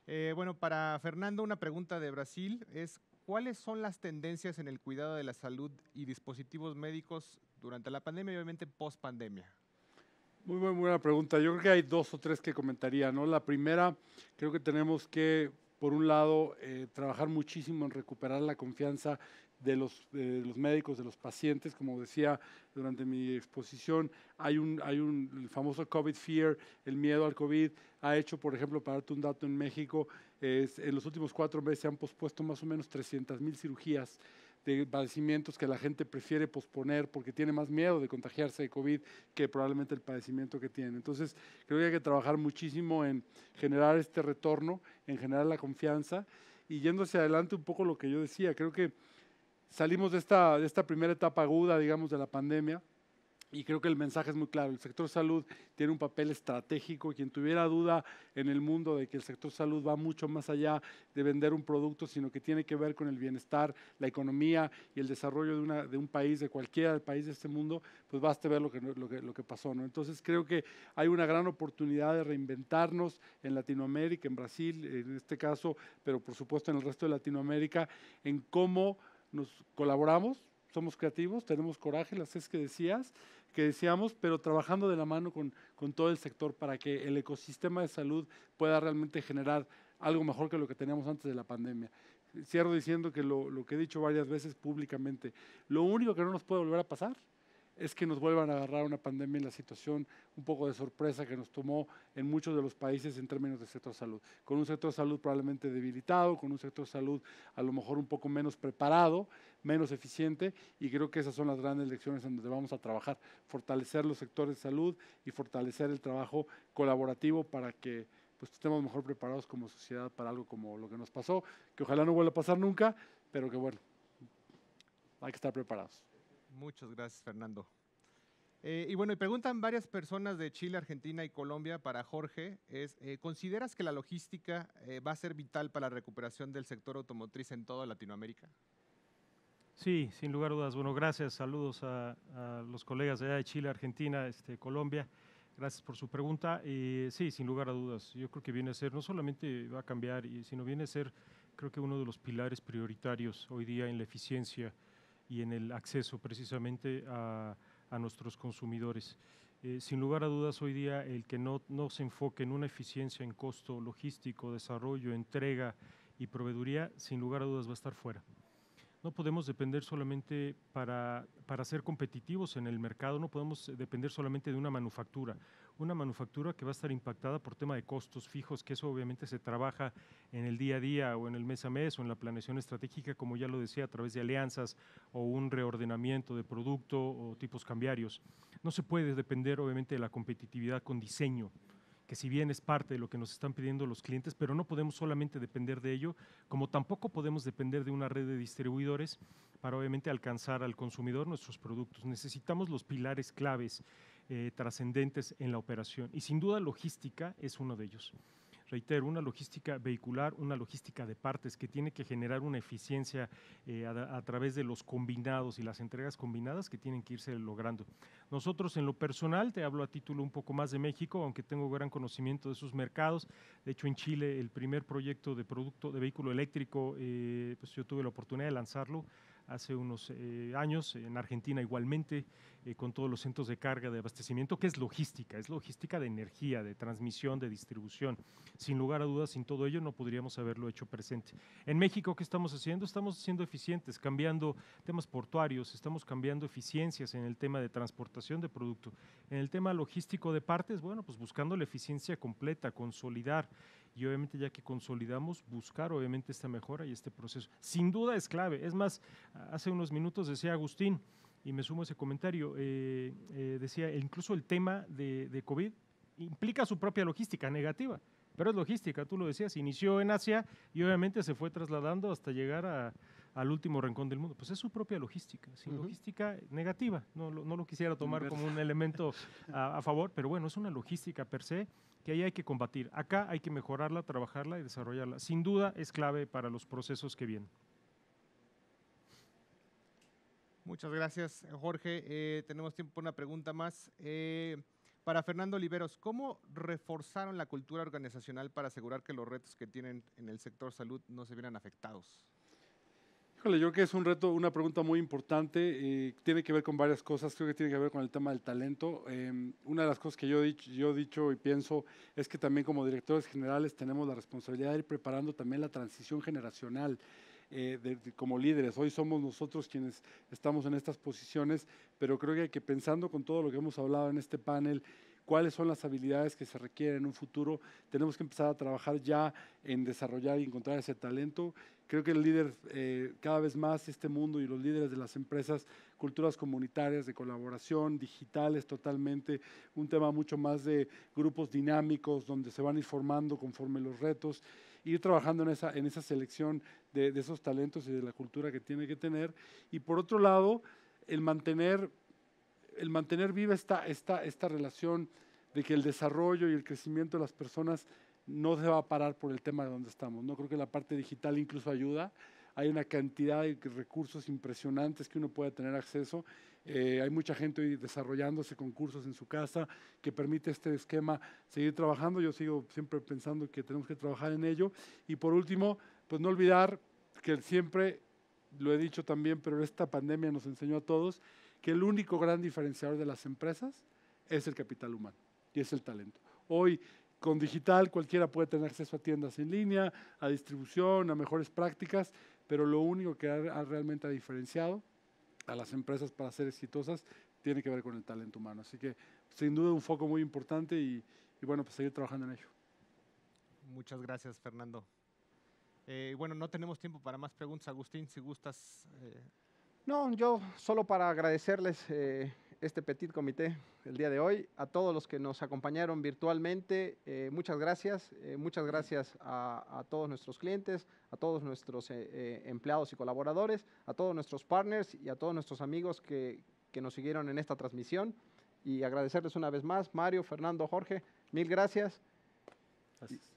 Eh, bueno, para Fernando, una pregunta de Brasil es, ¿cuáles son las tendencias en el cuidado de la salud y dispositivos médicos durante la pandemia y obviamente post pandemia? Muy, muy buena pregunta. Yo creo que hay dos o tres que comentaría, ¿no? La primera, creo que tenemos que por un lado, eh, trabajar muchísimo en recuperar la confianza de los, médicos, de los pacientes. Como decía durante mi exposición, hay un, famoso COVID fear, el miedo al COVID, ha hecho, por ejemplo, para darte un dato en México, en los últimos cuatro meses se han pospuesto más o menos 300 mil cirugías de padecimientos que la gente prefiere posponer porque tiene más miedo de contagiarse de COVID que probablemente el padecimiento que tiene. Entonces, creo que hay que trabajar muchísimo en generar este retorno, en generar la confianza y yéndose adelante un poco lo que yo decía, creo que salimos de esta, de esta primera etapa aguda, digamos, de la pandemia y creo que el mensaje es muy claro. El sector salud tiene un papel estratégico. Quien tuviera duda en el mundo de que el sector salud va mucho más allá de vender un producto, sino que tiene que ver con el bienestar, la economía y el desarrollo de, una, de un país, de cualquier país de este mundo, pues basta ver lo que, lo que, lo que pasó. ¿no? Entonces creo que hay una gran oportunidad de reinventarnos en Latinoamérica, en Brasil, en este caso, pero por supuesto en el resto de Latinoamérica, en cómo nos colaboramos, somos creativos, tenemos coraje, las es que decías, que decíamos, pero trabajando de la mano con, con todo el sector para que el ecosistema de salud pueda realmente generar algo mejor que lo que teníamos antes de la pandemia. Cierro diciendo que lo, lo que he dicho varias veces públicamente, lo único que no nos puede volver a pasar es que nos vuelvan a agarrar una pandemia y la situación un poco de sorpresa que nos tomó en muchos de los países en términos de sector salud. Con un sector salud probablemente debilitado, con un sector salud a lo mejor un poco menos preparado, menos eficiente, y creo que esas son las grandes lecciones en donde vamos a trabajar, fortalecer los sectores de salud y fortalecer el trabajo colaborativo para que pues estemos mejor preparados como sociedad para algo como lo que nos pasó, que ojalá no vuelva a pasar nunca, pero que bueno, hay que estar preparados. Muchas gracias, Fernando. Eh, y bueno, y preguntan varias personas de Chile, Argentina y Colombia para Jorge, es, eh, ¿consideras que la logística eh, va a ser vital para la recuperación del sector automotriz en toda Latinoamérica? Sí, sin lugar a dudas. Bueno, gracias, saludos a, a los colegas de, allá de Chile, Argentina, este, Colombia. Gracias por su pregunta. sí, sin lugar a dudas, yo creo que viene a ser, no solamente va a cambiar, sino viene a ser, creo que uno de los pilares prioritarios hoy día en la eficiencia y en el acceso precisamente a, nuestros consumidores. Eh, sin lugar a dudas, hoy día el que no, no, se enfoque en una eficiencia en costo logístico, desarrollo, entrega y proveeduría, sin lugar a dudas va a estar fuera. No podemos depender solamente para, para ser competitivos en el mercado, no podemos eh, depender solamente de una manufactura. Una manufactura que va a estar impactada por tema de costos fijos, que eso obviamente se trabaja en el día a día o en el mes a mes o en la planeación estratégica, como ya lo decía, a través de alianzas o un reordenamiento de producto o tipos cambiarios. No se puede depender obviamente de la competitividad con diseño que si bien es parte de lo que nos están pidiendo los clientes, pero no podemos solamente depender de ello, como tampoco podemos depender de una red de distribuidores para obviamente alcanzar al consumidor nuestros productos. Necesitamos los pilares claves eh, trascendentes en la operación y sin duda logística es uno de ellos reitero, una logística vehicular, una logística de partes que tiene que generar una eficiencia eh, a, través de los combinados y las entregas combinadas que tienen que irse logrando. Nosotros en lo personal, te hablo a título un poco más de México, aunque tengo gran conocimiento de sus mercados, de hecho en Chile el primer proyecto de producto de vehículo eléctrico, eh, pues yo tuve la oportunidad de lanzarlo hace unos eh, años, en Argentina igualmente, eh, con todos los centros de carga de abastecimiento, que es logística, es logística de energía, de transmisión, de distribución. Sin lugar a dudas, sin todo ello no podríamos haberlo hecho presente. En México, ¿qué estamos haciendo? Estamos siendo eficientes, cambiando temas portuarios, estamos cambiando eficiencias en el tema de transportación de producto. En el tema logístico de partes, bueno, pues buscando la eficiencia completa, consolidar y obviamente ya que consolidamos, buscar obviamente esta mejora y este proceso. Sin duda es clave. Es más, hace unos minutos decía Agustín, y me sumo a ese comentario, eh, eh, decía, e incluso el tema de, COVID implica su propia logística negativa, pero es logística, tú lo decías, inició en Asia y obviamente se fue trasladando hasta llegar al último rincón del mundo. Pues es su propia logística, sin logística negativa, no, no, lo quisiera tomar como un elemento a favor, pero bueno, es una logística per se que ahí hay que combatir. Acá hay que mejorarla, trabajarla y desarrollarla. Sin duda es clave para los procesos que vienen. Muchas gracias, Jorge. Eh, tenemos tiempo para una pregunta más. Eh, para Fernando Oliveros, ¿cómo reforzaron la cultura organizacional para asegurar que los retos que tienen en el sector salud no se vieran afectados? yo creo que es un reto, una pregunta muy importante. Eh, tiene que ver con varias cosas. Creo que tiene que ver con el tema del talento. Em, una de las cosas que yo he, dicho, yo he dicho y pienso es que también como directores generales tenemos la responsabilidad de ir preparando también la transición generacional. Eh, de, como líderes. Hoy somos nosotros quienes estamos en estas posiciones, pero creo que hay que pensando con todo lo que hemos hablado en este panel cuáles son las habilidades que se requieren en un futuro. Tenemos que empezar a trabajar ya en desarrollar y encontrar ese talento. Creo que el líder, eh, cada vez más este mundo y los líderes de las empresas, culturas comunitarias de colaboración, digitales totalmente, un tema mucho más de grupos dinámicos donde se van informando conforme los retos, ir trabajando en esa, en esa selección de, de esos talentos y de la cultura que tiene que tener. Y por otro lado, el mantener el mantener viva esta, esta, relación de que el desarrollo y el crecimiento de las personas no se va a parar por el tema de donde estamos. No creo que la parte digital incluso ayuda. Hay una cantidad de recursos impresionantes que uno puede tener acceso. Eh, hay mucha gente desarrollándose con cursos en su casa que permite este esquema seguir trabajando. Yo sigo siempre pensando que tenemos que trabajar en ello. Y por último, pues no olvidar que siempre, lo he dicho también, pero esta pandemia nos enseñó a todos que el único gran diferenciador de las empresas es el capital humano y es el talento. Hoy con digital cualquiera puede tener acceso a tiendas en línea, a distribución, a mejores prácticas, pero lo único que realmente ha diferenciado a las empresas para ser exitosas tiene que ver con el talento humano. Así que sin duda un foco muy importante y, bueno, pues seguir trabajando en ello. Muchas gracias, Fernando. Eh, bueno, no tenemos tiempo para más preguntas. Agustín, si gustas eh, no, yo solo para agradecerles eh, este petit comité el día de hoy, a todos los que nos acompañaron virtualmente, eh, muchas gracias, eh, muchas gracias a, todos nuestros clientes, a todos nuestros empleados y colaboradores, a todos nuestros partners y a todos nuestros amigos que, que nos siguieron en esta transmisión. Y agradecerles una vez más, Mario, Fernando, Jorge, mil gracias.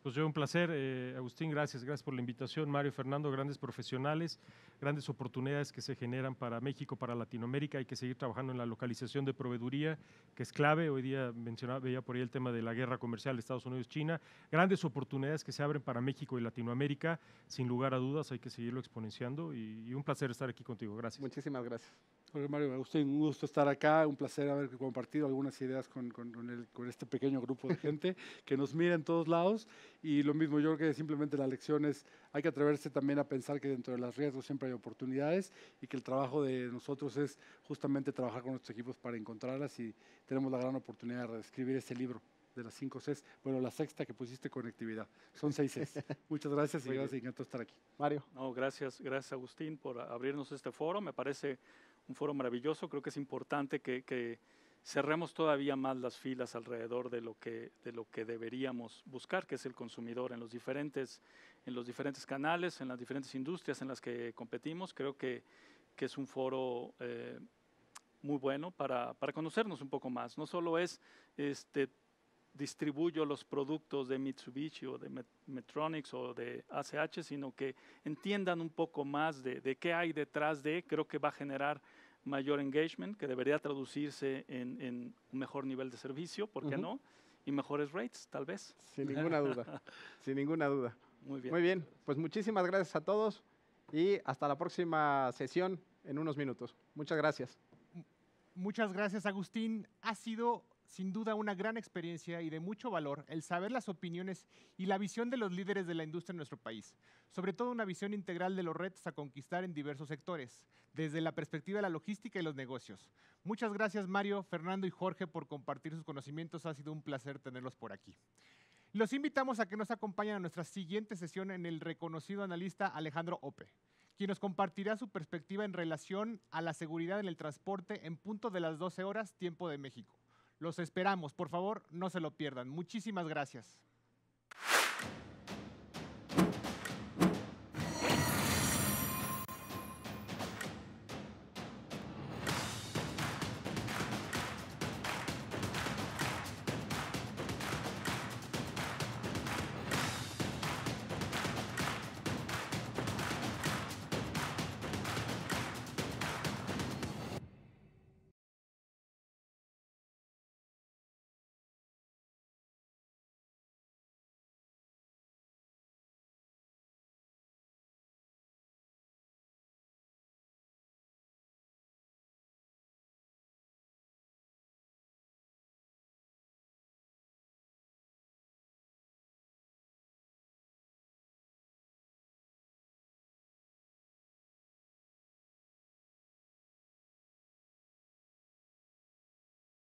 Pues yo un placer, eh, Agustín, gracias, gracias por la invitación, Mario Fernando, grandes profesionales, grandes oportunidades que se generan para México, para Latinoamérica, hay que seguir trabajando en la localización de proveeduría, que es clave, hoy día mencionaba, veía por ahí el tema de la guerra comercial Estados Unidos-China, grandes oportunidades que se abren para México y Latinoamérica, sin lugar a dudas, hay que seguirlo exponenciando y un placer estar aquí contigo, gracias. Muchísimas gracias. Jorge Mario, Agustín, un gusto estar acá, un placer haber compartido algunas ideas con, este pequeño grupo de gente que nos mira en todos lados. Y lo mismo, yo creo que simplemente la lección es, hay que atreverse también a pensar que dentro de las riesgos siempre hay oportunidades y que el trabajo de nosotros es justamente trabajar con nuestros equipos para encontrarlas y tenemos la gran oportunidad de reescribir ese libro de las cinco Cs, bueno, la sexta que pusiste conectividad, son seis Cs. Muchas gracias y gracias, encantado estar aquí. Mario. No, gracias, gracias Agustín por abrirnos este foro, me parece un foro maravilloso. Creo que es importante que, cerremos todavía más las filas alrededor de lo, que, de lo que deberíamos buscar, que es el consumidor en los, diferentes, en los diferentes canales, en las diferentes industrias en las que competimos. Creo que, es un foro eh, muy bueno para, conocernos un poco más. No solo es este, distribuyo los productos de Mitsubishi o de Metronics o de ACH, sino que entiendan un poco más de, de, qué hay detrás de, creo que va a generar mayor engagement, que debería traducirse en, en un mejor nivel de servicio, ¿por qué no? Y mejores rates, tal vez. Sin ninguna duda, sin ninguna duda. Muy bien. Muy bien, pues muchísimas gracias a todos y hasta la próxima sesión en unos minutos. Muchas gracias. Muchas gracias, Agustín. Ha sido sin duda una gran experiencia y de mucho valor el saber las opiniones y la visión de los líderes de la industria en nuestro país, sobre todo una visión integral de los retos a conquistar en diversos sectores, desde la perspectiva de la logística y los negocios. Muchas gracias Mario, Fernando y Jorge por compartir sus conocimientos, ha sido un placer tenerlos por aquí. Los invitamos a que nos acompañen a nuestra siguiente sesión en el reconocido analista Alejandro Ope quien nos compartirá su perspectiva en relación a la seguridad en el transporte en punto de las 12 horas tiempo de México. Los esperamos, por favor, no se lo pierdan. Muchísimas gracias.